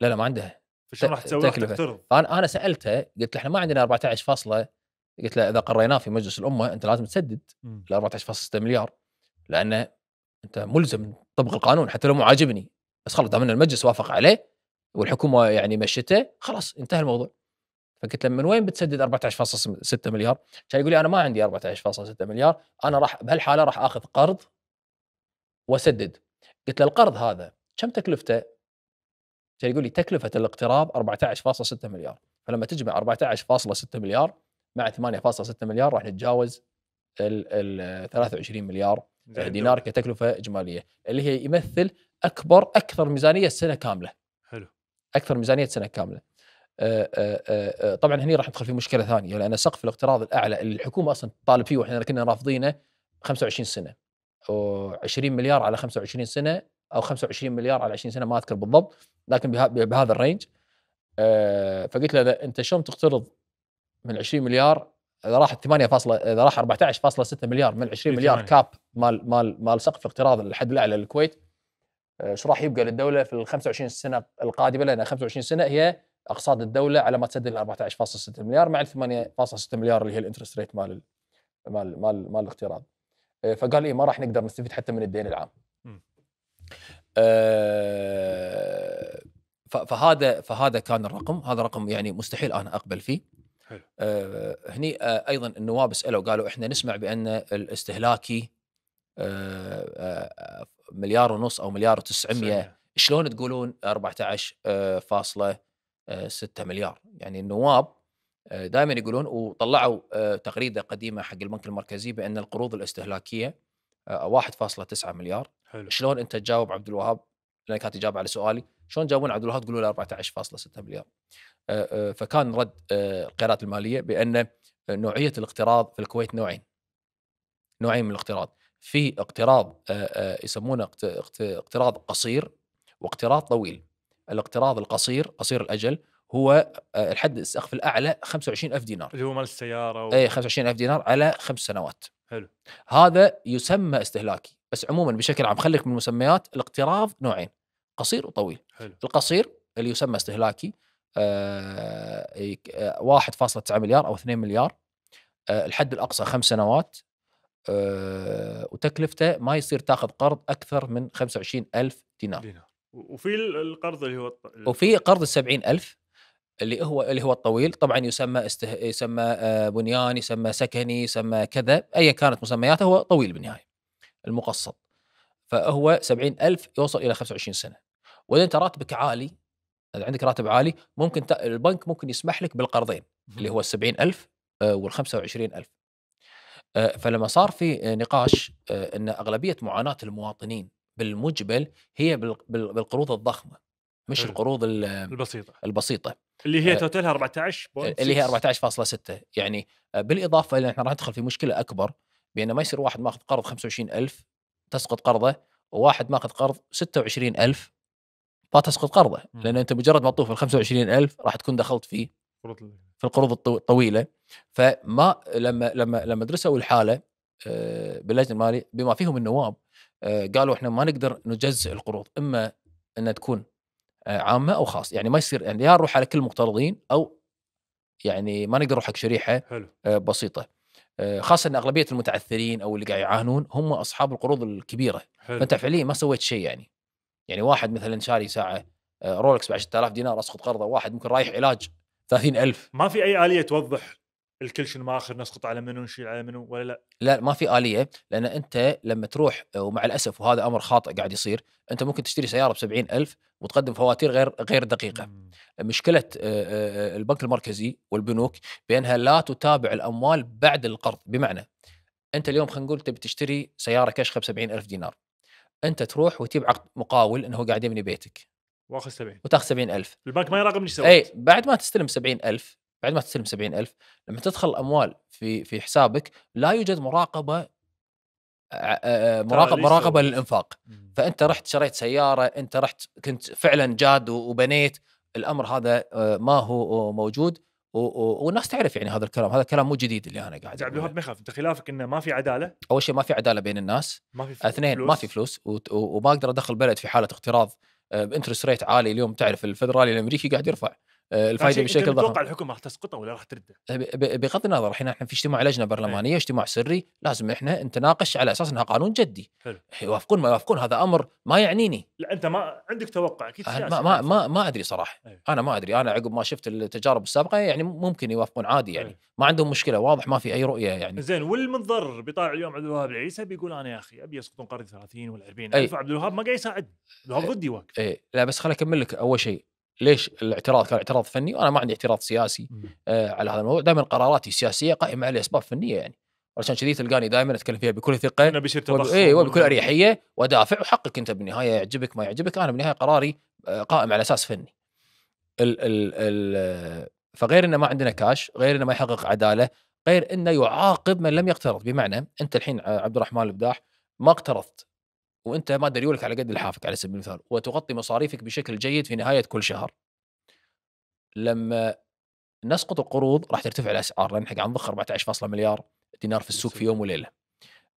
لا لا ما عندها فشلون راح تسوي؟ راح انا انا سالته قلت له احنا ما عندنا 14 فاصلة قلت له اذا قريناه في مجلس الامه انت لازم تسدد ال 14.6 مليار لان انت ملزم طبق القانون حتى لو مو عاجبني بس خلاص دام ان المجلس وافق عليه والحكومه يعني مشته خلاص انتهى الموضوع فقلت له من وين بتسدد 14.6 مليار؟ كان يقول لي انا ما عندي 14.6 مليار انا راح بهالحاله راح اخذ قرض واسدد قلت له القرض هذا كم تكلفته؟ كان يقول لي تكلفه الاقتراض 14.6 مليار فلما تجمع 14.6 مليار مع 8.6 مليار راح نتجاوز ال 23 مليار يعني دينار كتكلفه اجماليه اللي هي يمثل اكبر اكثر ميزانيه سنه كامله. حلو. اكثر ميزانيه سنه كامله. آه، آه، آه، طبعا هني راح ندخل في مشكله ثانيه لان سقف الاقتراض الاعلى اللي الحكومه اصلا تطالب فيه واحنا كنا رافضينه 25 سنه و 20 مليار على 25 سنه او 25 مليار على 20 سنه ما اذكر بالضبط لكن بهذا الرينج فقلت له اذا انت شلون تقترض من 20 مليار اذا راح 8 اذا راح 14.6 مليار من 20 مليار كاب مال مال مال سقف الاقتراض الحد الاعلى للكويت ايش راح يبقى للدوله في ال 25 سنه القادمه لان 25 سنه هي اقساط الدوله على ما تسدد 14.6 مليار مع 8.6 مليار اللي هي الانترست ريت مال مال مال مال الاقتراض آه، فقال لي إيه، ما راح نقدر نستفيد حتى من الدين العام آه، فهذا فهذا كان الرقم هذا رقم يعني مستحيل انا اقبل فيه حلو. آه، هني ايضا النواب سالوا قالوا احنا نسمع بان الاستهلاكي مليار ونص او مليار و900 شلون تقولون 14 فاصله 6 آه، مليار يعني النواب آه، دائما يقولون وطلعوا آه، تغريده قديمه حق البنك المركزي بان القروض الاستهلاكيه 1.9 مليار حلو. شلون انت تجاوب عبد الوهاب لان كانت اجابه على سؤالي شلون جاوبون عبد الوهاب تقولوا له 14.6 مليار فكان رد القيادات الماليه بان نوعيه الاقتراض في الكويت نوعين نوعين من الاقتراض في اقتراض يسمونه اقتراض قصير واقتراض طويل الاقتراض القصير قصير الاجل هو آه، الحد السقف الاعلى 25000 دينار اللي هو مال السياره و... اي 25000 دينار على خمس سنوات حلو هذا يسمى استهلاكي بس عموما بشكل عام خليك من المسميات الاقتراض نوعين قصير وطويل حلو. القصير اللي يسمى استهلاكي آه 1.9 آه، مليار او 2 مليار آه الحد الاقصى خمس سنوات آه وتكلفته ما يصير تاخذ قرض اكثر من 25000 دينار, دينار. وفي القرض اللي هو وفي قرض ال ألف اللي هو اللي هو الطويل طبعا يسمى استه... يسمى آه، بنيان يسمى سكني يسمى كذا ايا كانت مسمياته هو طويل بالنهايه المقسط فهو سبعين ألف يوصل الى 25 سنه واذا انت راتبك عالي اذا عندك راتب عالي ممكن ت... البنك ممكن يسمح لك بالقرضين اللي هو ال ألف آه، وال ألف آه، فلما صار في نقاش ان اغلبيه معاناه المواطنين بالمجمل هي بالقروض الضخمه مش القروض البسيطه البسيطه اللي هي آه، توتلها 14 اللي هي 14.6 يعني آه، بالاضافه الى احنا راح ندخل في مشكله اكبر بان ما يصير واحد ماخذ قرض 25000 تسقط قرضه وواحد ماخذ قرض 26000 ما تسقط قرضه لان انت مجرد ما تطوف ال 25000 راح تكون دخلت في في القروض الطويله فما لما لما لما درسوا الحاله آه، باللجنه الماليه بما فيهم النواب آه، قالوا احنا ما نقدر نجزئ القروض اما انها تكون آه، عامه او خاص يعني ما يصير يعني يا نروح على كل المقترضين او يعني ما نقدر نروح حق شريحه حلو. آه، بسيطه خاصه ان اغلبيه المتعثرين او اللي قاعد يعانون هم اصحاب القروض الكبيره حلو. فانت فعليا ما سويت شيء يعني يعني واحد مثلا شاري ساعه رولكس ب 10000 دينار اسقط قرضه واحد ممكن رايح علاج 30000 ما في اي اليه توضح الكل شنو ماخذ نسقط على منو نشيل على منو ولا لا؟ لا ما في اليه لان انت لما تروح آه، ومع الاسف وهذا امر خاطئ قاعد يصير انت ممكن تشتري سياره ب ألف وتقدم فواتير غير غير دقيقه. مم. مشكله آه، آه، البنك المركزي والبنوك بانها لا تتابع الاموال بعد القرض بمعنى انت اليوم خلينا نقول تبي تشتري سياره كشخه ب ألف دينار. انت تروح وتجيب عقد مقاول انه هو قاعد يبني بيتك. واخذ 70 وتاخذ 70000 البنك ما يراقب ايش سويت اي بعد ما تستلم 70000 بعد ما تستلم 70000 لما تدخل الاموال في في حسابك لا يوجد مراقبه آه، آه، آه، مراقبه مراقبه للانفاق فانت رحت شريت سياره انت رحت كنت فعلا جاد وبنيت الامر هذا ما هو موجود والناس تعرف يعني هذا الكلام هذا الكلام مو جديد اللي انا قاعد عبد الوهاب ما يخاف انت خلافك انه ما في عداله اول شيء ما في عداله بين الناس ما في فلوس. اثنين ما في فلوس وما اقدر ادخل بلد في حاله اقتراض بانترست ريت عالي اليوم تعرف الفدرالي الامريكي قاعد يرفع آه، الفائده بشكل ضخم اتوقع الحكومه راح تسقطه ولا راح ترده آه، بغض النظر احنا احنا في اجتماع لجنه برلمانيه إيه. اجتماع سري لازم احنا نتناقش على اساس انها قانون جدي حلو يوافقون ما يوافقون هذا امر ما يعنيني لا انت ما عندك توقع اكيد ما, ما ما, ما ما ادري صراحه أيه. انا ما ادري انا عقب ما شفت التجارب السابقه يعني ممكن يوافقون عادي يعني أيه. ما عندهم مشكله واضح ما في اي رؤيه يعني زين والمنظر بيطالع اليوم عبد الوهاب العيسى بيقول انا يا اخي ابي يسقطون قرن 30 ولا 40 أيه. عبد الوهاب ما قاعد يساعد عبد الوهاب إيه. ضدي واقف اي لا بس خليني اكمل لك اول شيء ليش الاعتراض كان اعتراض فني وانا ما عندي اعتراض سياسي آه على هذا الموضوع دائما قراراتي السياسيه قائمه على اسباب فنيه يعني عشان كذي تلقاني دائما اتكلم فيها بكل ثقه وب... اي وبكل اريحيه وادافع وحقك انت بالنهايه يعجبك ما يعجبك انا بالنهايه قراري آه، قائم على اساس فني ال ال ال فغير انه ما عندنا كاش غير انه ما يحقق عداله غير انه يعاقب من لم يقترض بمعنى انت الحين عبد الرحمن البداح ما اقترضت وانت ما دريولك على قد لحافك على سبيل المثال وتغطي مصاريفك بشكل جيد في نهايه كل شهر لما نسقط القروض راح ترتفع الاسعار لان قاعد نضخ 14 مليار دينار في السوق في يوم وليله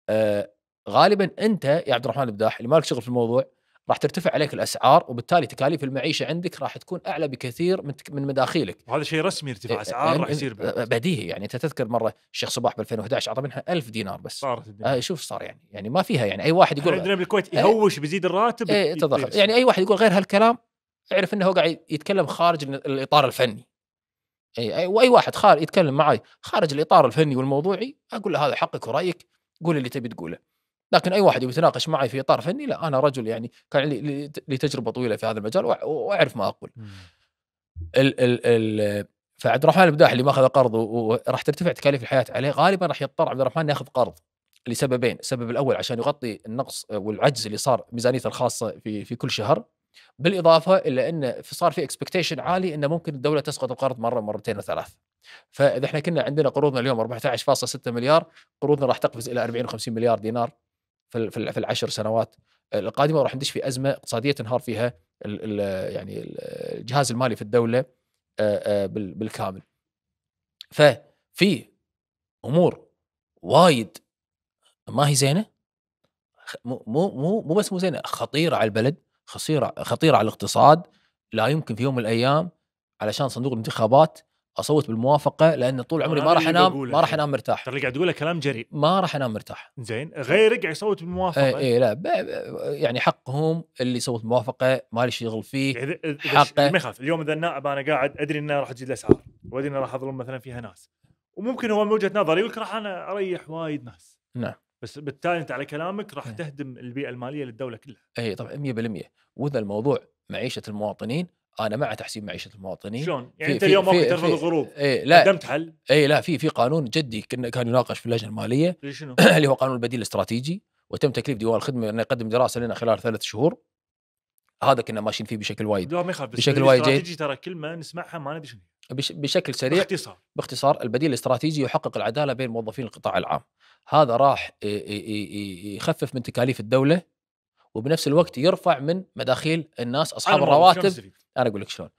آه غالبا انت يا عبد الرحمن البداح اللي مالك شغل في الموضوع راح ترتفع عليك الاسعار وبالتالي تكاليف المعيشه عندك راح تكون اعلى بكثير من من مداخيلك. وهذا شيء رسمي ارتفاع إيه، اسعار يعني راح يصير آه، بديهي يعني انت تذكر مره الشيخ صباح ب 2011 اعطى منها 1000 دينار بس. صارت الدينار. آه، شوف صار يعني يعني ما فيها يعني اي واحد يقول عندنا بالكويت إيه، يهوش بيزيد الراتب اي تضخم يعني اي واحد يقول غير هالكلام اعرف انه هو قاعد يتكلم خارج الاطار الفني. إيه، اي واي واحد خارج يتكلم معي خارج الاطار الفني والموضوعي اقول له هذا حقك ورايك قول اللي تبي تقوله. لكن اي واحد يتناقش معي في اطار فني لا انا رجل يعني كان لي تجربه طويله في هذا المجال واعرف ما اقول. ال ال ال فعبد الرحمن البداح اللي ماخذ قرض وراح ترتفع تكاليف الحياه عليه غالبا راح يضطر عبد الرحمن ياخذ قرض لسببين، السبب الاول عشان يغطي النقص والعجز اللي صار ميزانيته الخاصه في في كل شهر بالاضافه الى انه صار في اكسبكتيشن عالي انه ممكن الدوله تسقط القرض مره مرتين وثلاث. فاذا احنا كنا عندنا قروضنا اليوم 14.6 مليار، قروضنا راح تقفز الى 40 و50 مليار دينار في العشر سنوات القادمه وراح ندش في ازمه اقتصاديه تنهار فيها يعني الجهاز المالي في الدوله آه، آه، بالكامل. ففي امور وايد ما هي زينه مو مو مو بس مو زينه خطيره على البلد خطيره خطيره على الاقتصاد لا يمكن في يوم من الايام علشان صندوق الانتخابات اصوت بالموافقه لان طول عمري ما راح انام ما راح انام مرتاح ترى اللي قاعد تقوله كلام جريء ما راح انام مرتاح زين غيرك قاعد يصوت بالموافقه اي إيه، لا يعني حقهم اللي صوت موافقه ما لي شغل فيه يعني حقه يعني ما يخاف اليوم اذا النائب انا قاعد ادري انه راح تجي الاسعار وادري انه راح اظلم مثلا فيها ناس وممكن هو من وجهه نظري يقول راح انا اريح وايد ناس نعم بس بالتالي انت على كلامك راح إيه. تهدم البيئه الماليه للدوله كلها اي طبعا 100% واذا الموضوع معيشه المواطنين انا مع تحسين معيشه المواطنين شلون؟ يعني انت اليوم ممكن ترفض الغروب لا قدمت حل اي لا في في قانون جدي كان يناقش في اللجنه الماليه إيه، شنو؟ اللي هو قانون البديل الاستراتيجي وتم تكليف ديوان الخدمه انه يقدم دراسه لنا خلال ثلاث شهور هذا كنا ماشيين فيه بشكل وايد ما يخالف بشكل وايد جيد ترى كلمه نسمعها ما ندري شنو بشكل سريع باختصار باختصار البديل الاستراتيجي يحقق العداله بين موظفين القطاع العام هذا راح يخفف من تكاليف الدوله وبنفس الوقت يرفع من مداخيل الناس اصحاب الرواتب انا اقول لك شلون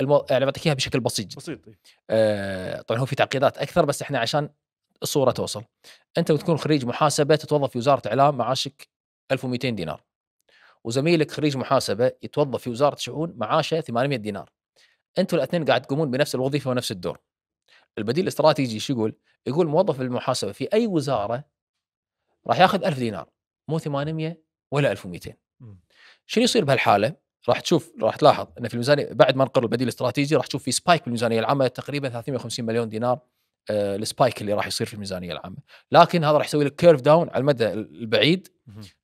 المو... يعني بعطيك اياها بشكل بسيط بسيط إيه. آه... طبعا هو في تعقيدات اكثر بس احنا عشان الصوره توصل انت بتكون خريج محاسبه تتوظف في وزاره اعلام معاشك 1200 دينار وزميلك خريج محاسبه يتوظف في وزاره شؤون معاشه 800 دينار انتوا الاثنين قاعد تقومون بنفس الوظيفه ونفس الدور البديل الاستراتيجي شو يقول؟ يقول موظف المحاسبه في اي وزاره راح ياخذ 1000 دينار مو 800 ولا 1200 شنو يصير بهالحاله؟ راح تشوف راح تلاحظ ان في الميزانيه بعد ما نقر البديل الاستراتيجي راح تشوف في سبايك بالميزانيه العامه تقريبا 350 مليون دينار آه، السبايك اللي راح يصير في الميزانيه العامه، لكن هذا راح يسوي لك كيرف داون على المدى البعيد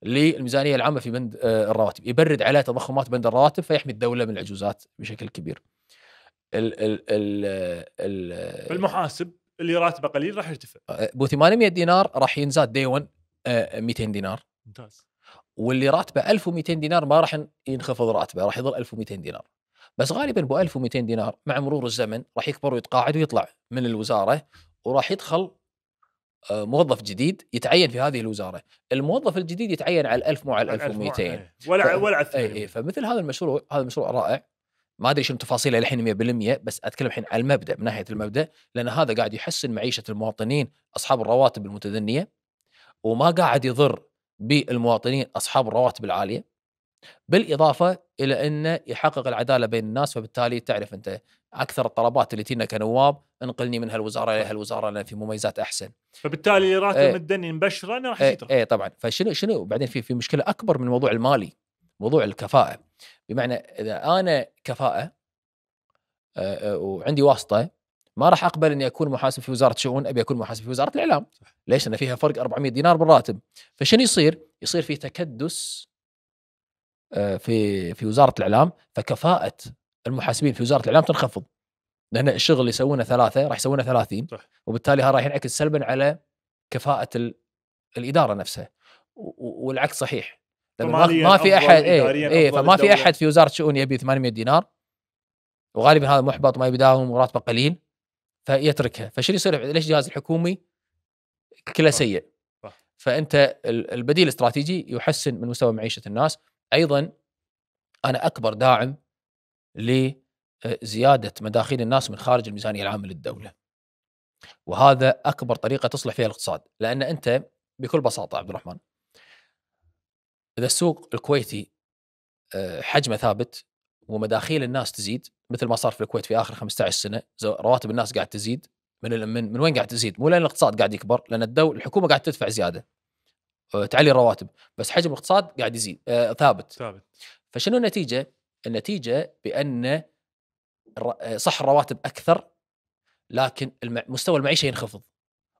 للميزانيه العامه في بند آه، الرواتب، يبرد عليه تضخمات بند الرواتب فيحمي الدوله من العجوزات بشكل كبير. ال ال ال آه، ال المحاسب اللي راتبه قليل راح يرتفع. ابو 800 دينار راح ينزاد دي 1 200 دينار. ممتاز. واللي راتبه 1200 دينار ما راح ينخفض راتبه راح يظل 1200 دينار بس غالبا ب 1200 دينار مع مرور الزمن راح يكبر ويتقاعد ويطلع من الوزاره وراح يدخل آه، موظف جديد يتعين في هذه الوزاره، الموظف الجديد يتعين على 1000 مو على 1200 إيه، ولا ف... ولا على اي فمثل هذا المشروع هذا المشروع رائع ما ادري شنو تفاصيله الحين 100% بس اتكلم الحين على المبدا من ناحيه المبدا لان هذا قاعد يحسن معيشه المواطنين اصحاب الرواتب المتدنيه وما قاعد يضر بالمواطنين اصحاب الرواتب العاليه بالاضافه الى انه يحقق العداله بين الناس وبالتالي تعرف انت اكثر الطلبات اللي تينا كنواب انقلني من هالوزاره الى هالوزاره لان في مميزات احسن. فبالتالي راتب ايه مدني مبشره انا راح ايه, اي ايه طبعا فشنو شنو بعدين في في مشكله اكبر من الموضوع المالي موضوع الكفاءه بمعنى اذا انا كفاءه آه، آه، وعندي واسطه ما راح اقبل اني اكون محاسب في وزاره شؤون ابي اكون محاسب في وزاره الاعلام ليش لان فيها فرق 400 دينار بالراتب فشنو يصير يصير في تكدس آه، في في وزاره الاعلام فكفاءه المحاسبين في وزاره الاعلام تنخفض لان الشغل اللي يسوونه ثلاثه راح يسوونه 30 صح. وبالتالي هذا راح ينعكس سلبا على كفاءه ال... الاداره نفسها والعكس صحيح ما, ما في احد اي إيه, إيه، فما في احد في وزاره شؤون يبي 800 دينار وغالبا هذا محبط ما يبي داهم وراتبه قليل فيتركها فشنو يصير ليش الجهاز الحكومي كله سيء فانت البديل الاستراتيجي يحسن من مستوى معيشه الناس ايضا انا اكبر داعم لزياده آه، مداخيل الناس من خارج الميزانيه العامه للدوله وهذا اكبر طريقه تصلح فيها الاقتصاد لان انت بكل بساطه عبد الرحمن اذا السوق الكويتي آه، حجمه ثابت ومداخيل الناس تزيد مثل ما صار في الكويت في اخر 15 سنه رواتب الناس قاعد تزيد من من, من وين قاعد تزيد؟ مو لان الاقتصاد قاعد يكبر لان الدول الحكومه قاعد تدفع زياده آه، تعلي الرواتب بس حجم الاقتصاد قاعد يزيد آه ثابت ثابت فشنو النتيجه؟ النتيجه بان آه، صح الرواتب اكثر لكن مستوى المعيشه ينخفض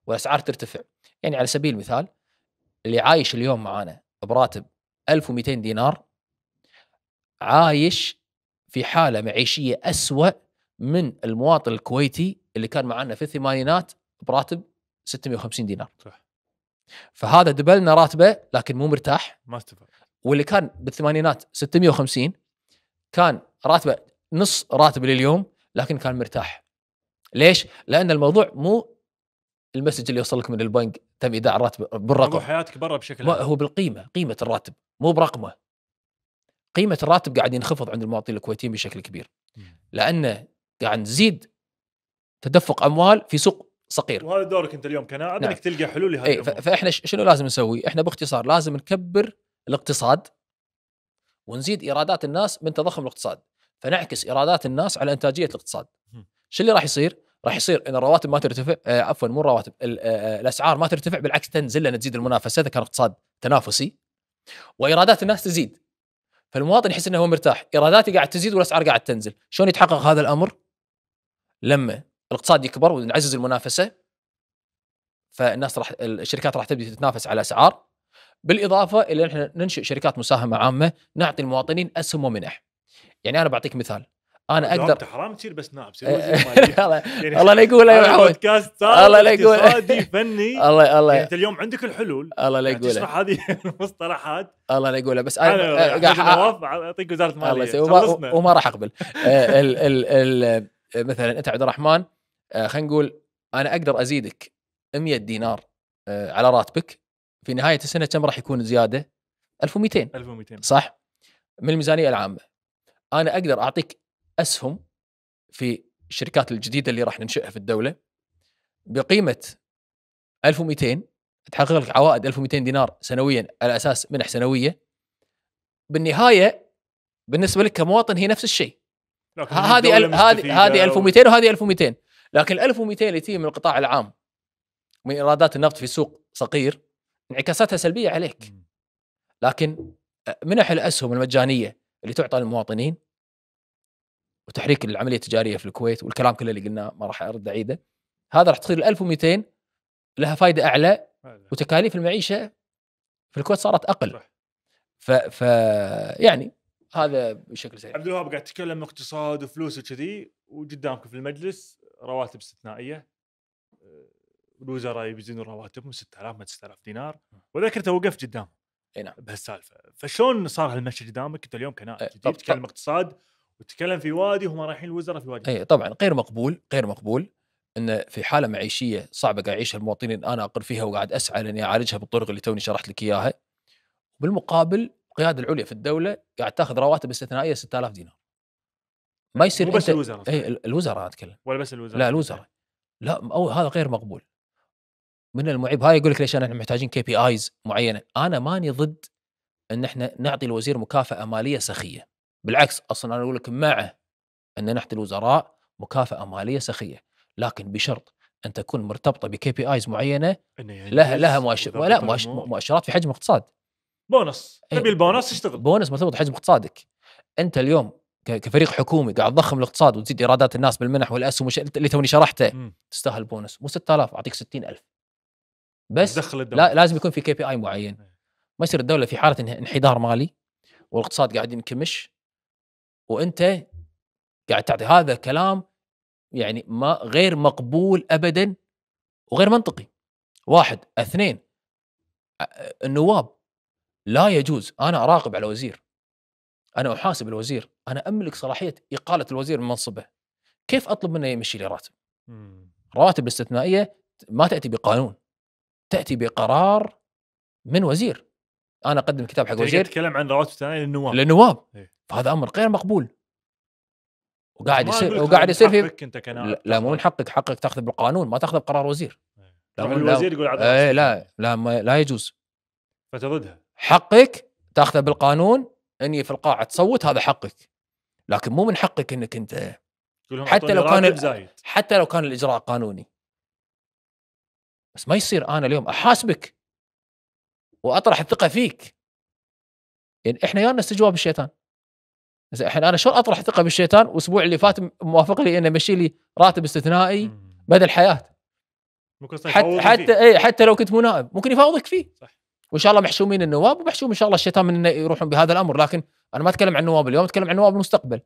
والاسعار ترتفع يعني على سبيل المثال اللي عايش اليوم معانا براتب 1200 دينار عايش في حاله معيشيه اسوء من المواطن الكويتي اللي كان معنا في الثمانينات براتب 650 دينار صح فهذا دبلنا راتبه لكن مو مرتاح ما استفاد واللي كان بالثمانينات 650 كان راتبه نص راتب لليوم لكن كان مرتاح ليش؟ لان الموضوع مو المسج اللي يوصل لك من البنك تم ايداع راتب بالرقم حياتك برا بشكل هو بالقيمه قيمه الراتب مو برقمه قيمه الراتب قاعد ينخفض عند المواطنين الكويتيين بشكل كبير لان قاعد نزيد تدفق اموال في سوق صغير وهذا دورك انت اليوم كناعد نعم. انك تلقى حلول لهذا ايه فاحنا شنو لازم نسوي؟ احنا باختصار لازم نكبر الاقتصاد ونزيد ايرادات الناس من تضخم الاقتصاد فنعكس ايرادات الناس على انتاجيه الاقتصاد شو اللي راح يصير؟ راح يصير ان الرواتب ما ترتفع آه عفوا مو الرواتب آه، آه، الاسعار ما ترتفع بالعكس تنزل لان تزيد المنافسه اذا كان اقتصاد تنافسي وايرادات الناس تزيد فالمواطن يحس انه هو مرتاح ايراداته قاعد تزيد والاسعار قاعد تنزل شلون يتحقق هذا الامر لما الاقتصاد يكبر ونعزز المنافسه فالناس راح الشركات راح تبدا تتنافس على الاسعار بالاضافه الى ان احنا ننشئ شركات مساهمه عامه نعطي المواطنين اسهم ومنح يعني انا بعطيك مثال انا اقدر انت حرام تصير بس نابس نعم، الله لا يقول يا يعني بودكاست الله لا يقول فني الله الله يعني انت اليوم عندك الحلول الله لا يعني يقول تشرح هذه المصطلحات الله لا يقول بس انا اعطيك وزاره ماليه وما راح اقبل آه، مثلا انت عبد الرحمن آه، خلينا نقول انا اقدر ازيدك 100 دينار آه، على راتبك في نهايه السنه كم راح يكون زياده؟ 1200 1200 صح؟ من الميزانيه العامه انا اقدر اعطيك اسهم في الشركات الجديده اللي راح ننشئها في الدوله بقيمه 1200 تحقق لك عوائد 1200 دينار سنويا على اساس منح سنويه بالنهايه بالنسبه لك كمواطن هي نفس الشيء هذه هذه هذه 1200 وهذه 1200 لكن ال 1200 اللي تجي من القطاع العام من ايرادات النفط في سوق صغير انعكاساتها سلبيه عليك لكن آه، منح الاسهم المجانيه اللي تعطى للمواطنين وتحريك العمليه التجاريه في الكويت والكلام كله اللي قلناه ما راح ارد اعيده هذا راح تصير 1200 لها فائده اعلى وتكاليف المعيشه في الكويت صارت اقل ف, ف يعني هذا بشكل سريع عبد الوهاب قاعد تتكلم اقتصاد وفلوس وكذي وقدامكم في المجلس رواتب استثنائيه آه، الوزراء يزيدون رواتبهم 6000 ما 6000 دينار وذكر تو وقفت قدام اي نعم بهالسالفه فشلون صار هالمشي قدامك انت اليوم كنائب جديد تتكلم اقتصاد وتكلم في وادي وهم رايحين الوزراء في وادي اي طبعا غير مقبول غير مقبول ان في حاله معيشيه صعبه قاعد يعيشها المواطنين انا اقر فيها وقاعد اسعى لاني اعالجها بالطرق اللي توني شرحت لك اياها بالمقابل القياده العليا في الدوله قاعد تاخذ رواتب استثنائيه 6000 دينار ما يصير مو بس انت... الوزراء اي الوزراء اتكلم ولا بس الوزراء لا الوزراء لا أو هذا غير مقبول من المعيب هاي يقول لك ليش احنا محتاجين كي بي ايز معينه انا ماني ضد ان احنا نعطي الوزير مكافاه ماليه سخيه بالعكس اصلا انا اقول لك مع ان نحت الوزراء مكافاه ماليه سخيه لكن بشرط ان تكون مرتبطه بكي بي ايز معينه يعني لها لها مؤشر لا مؤشرات في حجم اقتصاد بونص إيه، تبي البونص تشتغل بونص مرتبط بحجم اقتصادك انت اليوم كفريق حكومي قاعد تضخم الاقتصاد وتزيد ايرادات الناس بالمنح والاسهم وش... اللي توني شرحته تستاهل بونص مو 6000 اعطيك 60000 بس دخل لا لازم يكون في كي بي اي معين إيه. ما يصير الدوله في حاله انحدار مالي والاقتصاد قاعد ينكمش وانت قاعد تعطي هذا كلام يعني ما غير مقبول ابدا وغير منطقي واحد اثنين النواب لا يجوز انا اراقب على الوزير انا احاسب الوزير انا املك صلاحيه اقاله الوزير من منصبه كيف اطلب منه يمشي لي راتب رواتب الاستثنائيه ما تاتي بقانون تاتي بقرار من وزير انا اقدم كتاب حق وزير تتكلم عن رواتب استثنائيه للنواب للنواب إيه؟ فهذا امر غير مقبول وقاعد يصير وقاعد يصير في انت كنائب لا مو من حقك حقك تاخذه بالقانون ما تاخذه بقرار وزير لا إيه. الوزير يقول ايه لا لا ما لا يجوز فتضدها حقك تاخذه بالقانون اني في القاعه تصوت هذا حقك لكن مو من حقك انك انت حتى لو كان حتى لو كان الاجراء قانوني بس ما يصير انا اليوم احاسبك واطرح الثقه فيك يعني احنا يا استجواب الشيطان الحين انا شلون اطرح ثقه بالشيطان واسبوع اللي فات موافق لي انه مشي لي راتب استثنائي مدى الحياه ممكن حتى حتى اي حتى لو كنت منائب ممكن يفاوضك فيه صح وان شاء الله محشومين النواب ومحشوم ان شاء الله الشيطان من انه يروحون بهذا الامر لكن انا ما اتكلم عن النواب اليوم اتكلم عن النواب المستقبل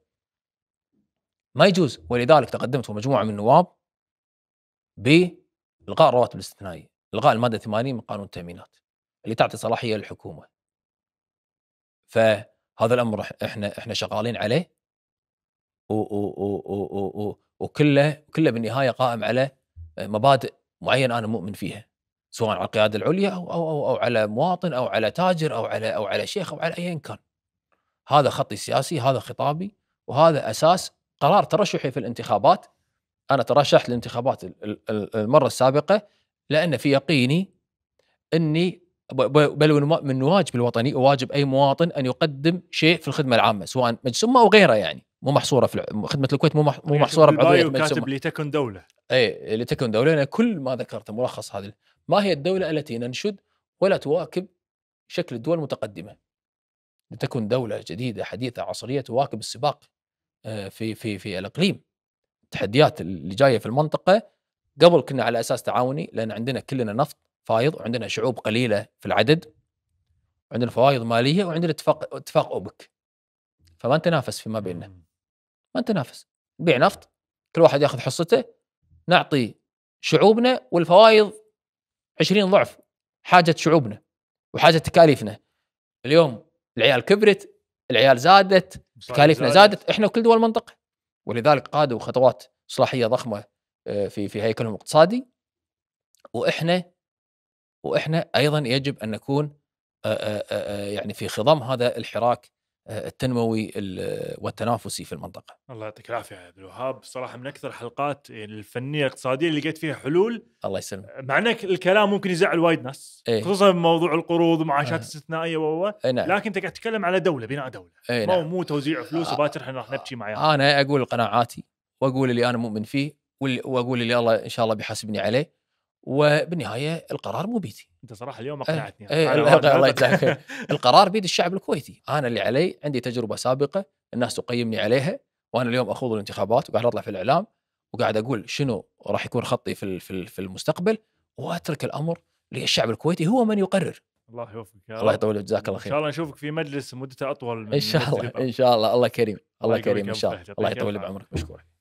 ما يجوز ولذلك تقدمت مجموعه من النواب بالغاء الرواتب الاستثنائيه الغاء الماده 80 من قانون التامينات اللي تعطي صلاحيه للحكومه ف هذا الامر احنا احنا شغالين عليه و و و و و وكله كله بالنهايه قائم على مبادئ معينه انا مؤمن فيها سواء على القياده العليا او او او, أو على مواطن او على تاجر او على او على شيخ او على ايا كان هذا خطي السياسي هذا خطابي وهذا اساس قرار ترشحي في الانتخابات انا ترشحت للانتخابات المره السابقه لان في يقيني اني بل من واجب الوطني وواجب اي مواطن ان يقدم شيء في الخدمه العامه سواء مجسمه او غيره يعني مو محصوره في خدمه الكويت مو مو يعني محصوره بعضويه كاتب لتكن دوله اي لتكن دوله لان كل ما ذكرته ملخص هذا ما هي الدوله التي ننشد ولا تواكب شكل الدول المتقدمه لتكن دوله جديده حديثه عصريه تواكب السباق آه، في في في الاقليم التحديات اللي جايه في المنطقه قبل كنا على اساس تعاوني لان عندنا كلنا نفط فايض وعندنا شعوب قليله في العدد عندنا فوائض ماليه وعندنا اتفاق اتفاق اوبك فما نتنافس فيما بيننا ما نتنافس نبيع نفط كل واحد ياخذ حصته نعطي شعوبنا والفوائض 20 ضعف حاجه شعوبنا وحاجه تكاليفنا اليوم العيال كبرت العيال زادت تكاليفنا زادت احنا وكل دول المنطقه ولذلك قادوا خطوات اصلاحيه ضخمه آه، في في هيكلهم الاقتصادي واحنا واحنا ايضا يجب ان نكون يعني في خضم هذا الحراك التنموي والتنافسي في المنطقه. الله يعطيك العافيه يا عبد الوهاب، صراحه من اكثر الحلقات يعني الفنيه الاقتصاديه اللي لقيت فيها حلول. الله يسلمك. آه، مع ان الكلام ممكن يزعل وايد ناس، ايه؟ خصوصا موضوع القروض ومعاشات آه. استثنائيه و ايه نعم. لكن انت قاعد تتكلم على دوله بناء دوله، ايه نعم. مو توزيع فلوس آه. وباكر احنا راح نبكي معايا. انا اقول قناعاتي واقول اللي انا مؤمن فيه واقول اللي الله ان شاء الله بيحاسبني عليه وبالنهايه القرار مو بيدي انت صراحه اليوم أه، اقنعتني أه الله يطلعك القرار بيد الشعب الكويتي انا اللي علي عندي تجربه سابقه الناس تقيمني عليها وانا اليوم اخوض الانتخابات وقاعد اطلع في الاعلام وقاعد اقول شنو راح يكون خطي في في المستقبل واترك الامر للشعب الكويتي هو من يقرر الله يوفقك يا الله يطول جزاك الله خير ان شاء الله نشوفك في مجلس مدته اطول من ان شاء الله ان شاء الله الله كريم الله, الله كريم ان شاء الله الله يطول بعمرك مشكور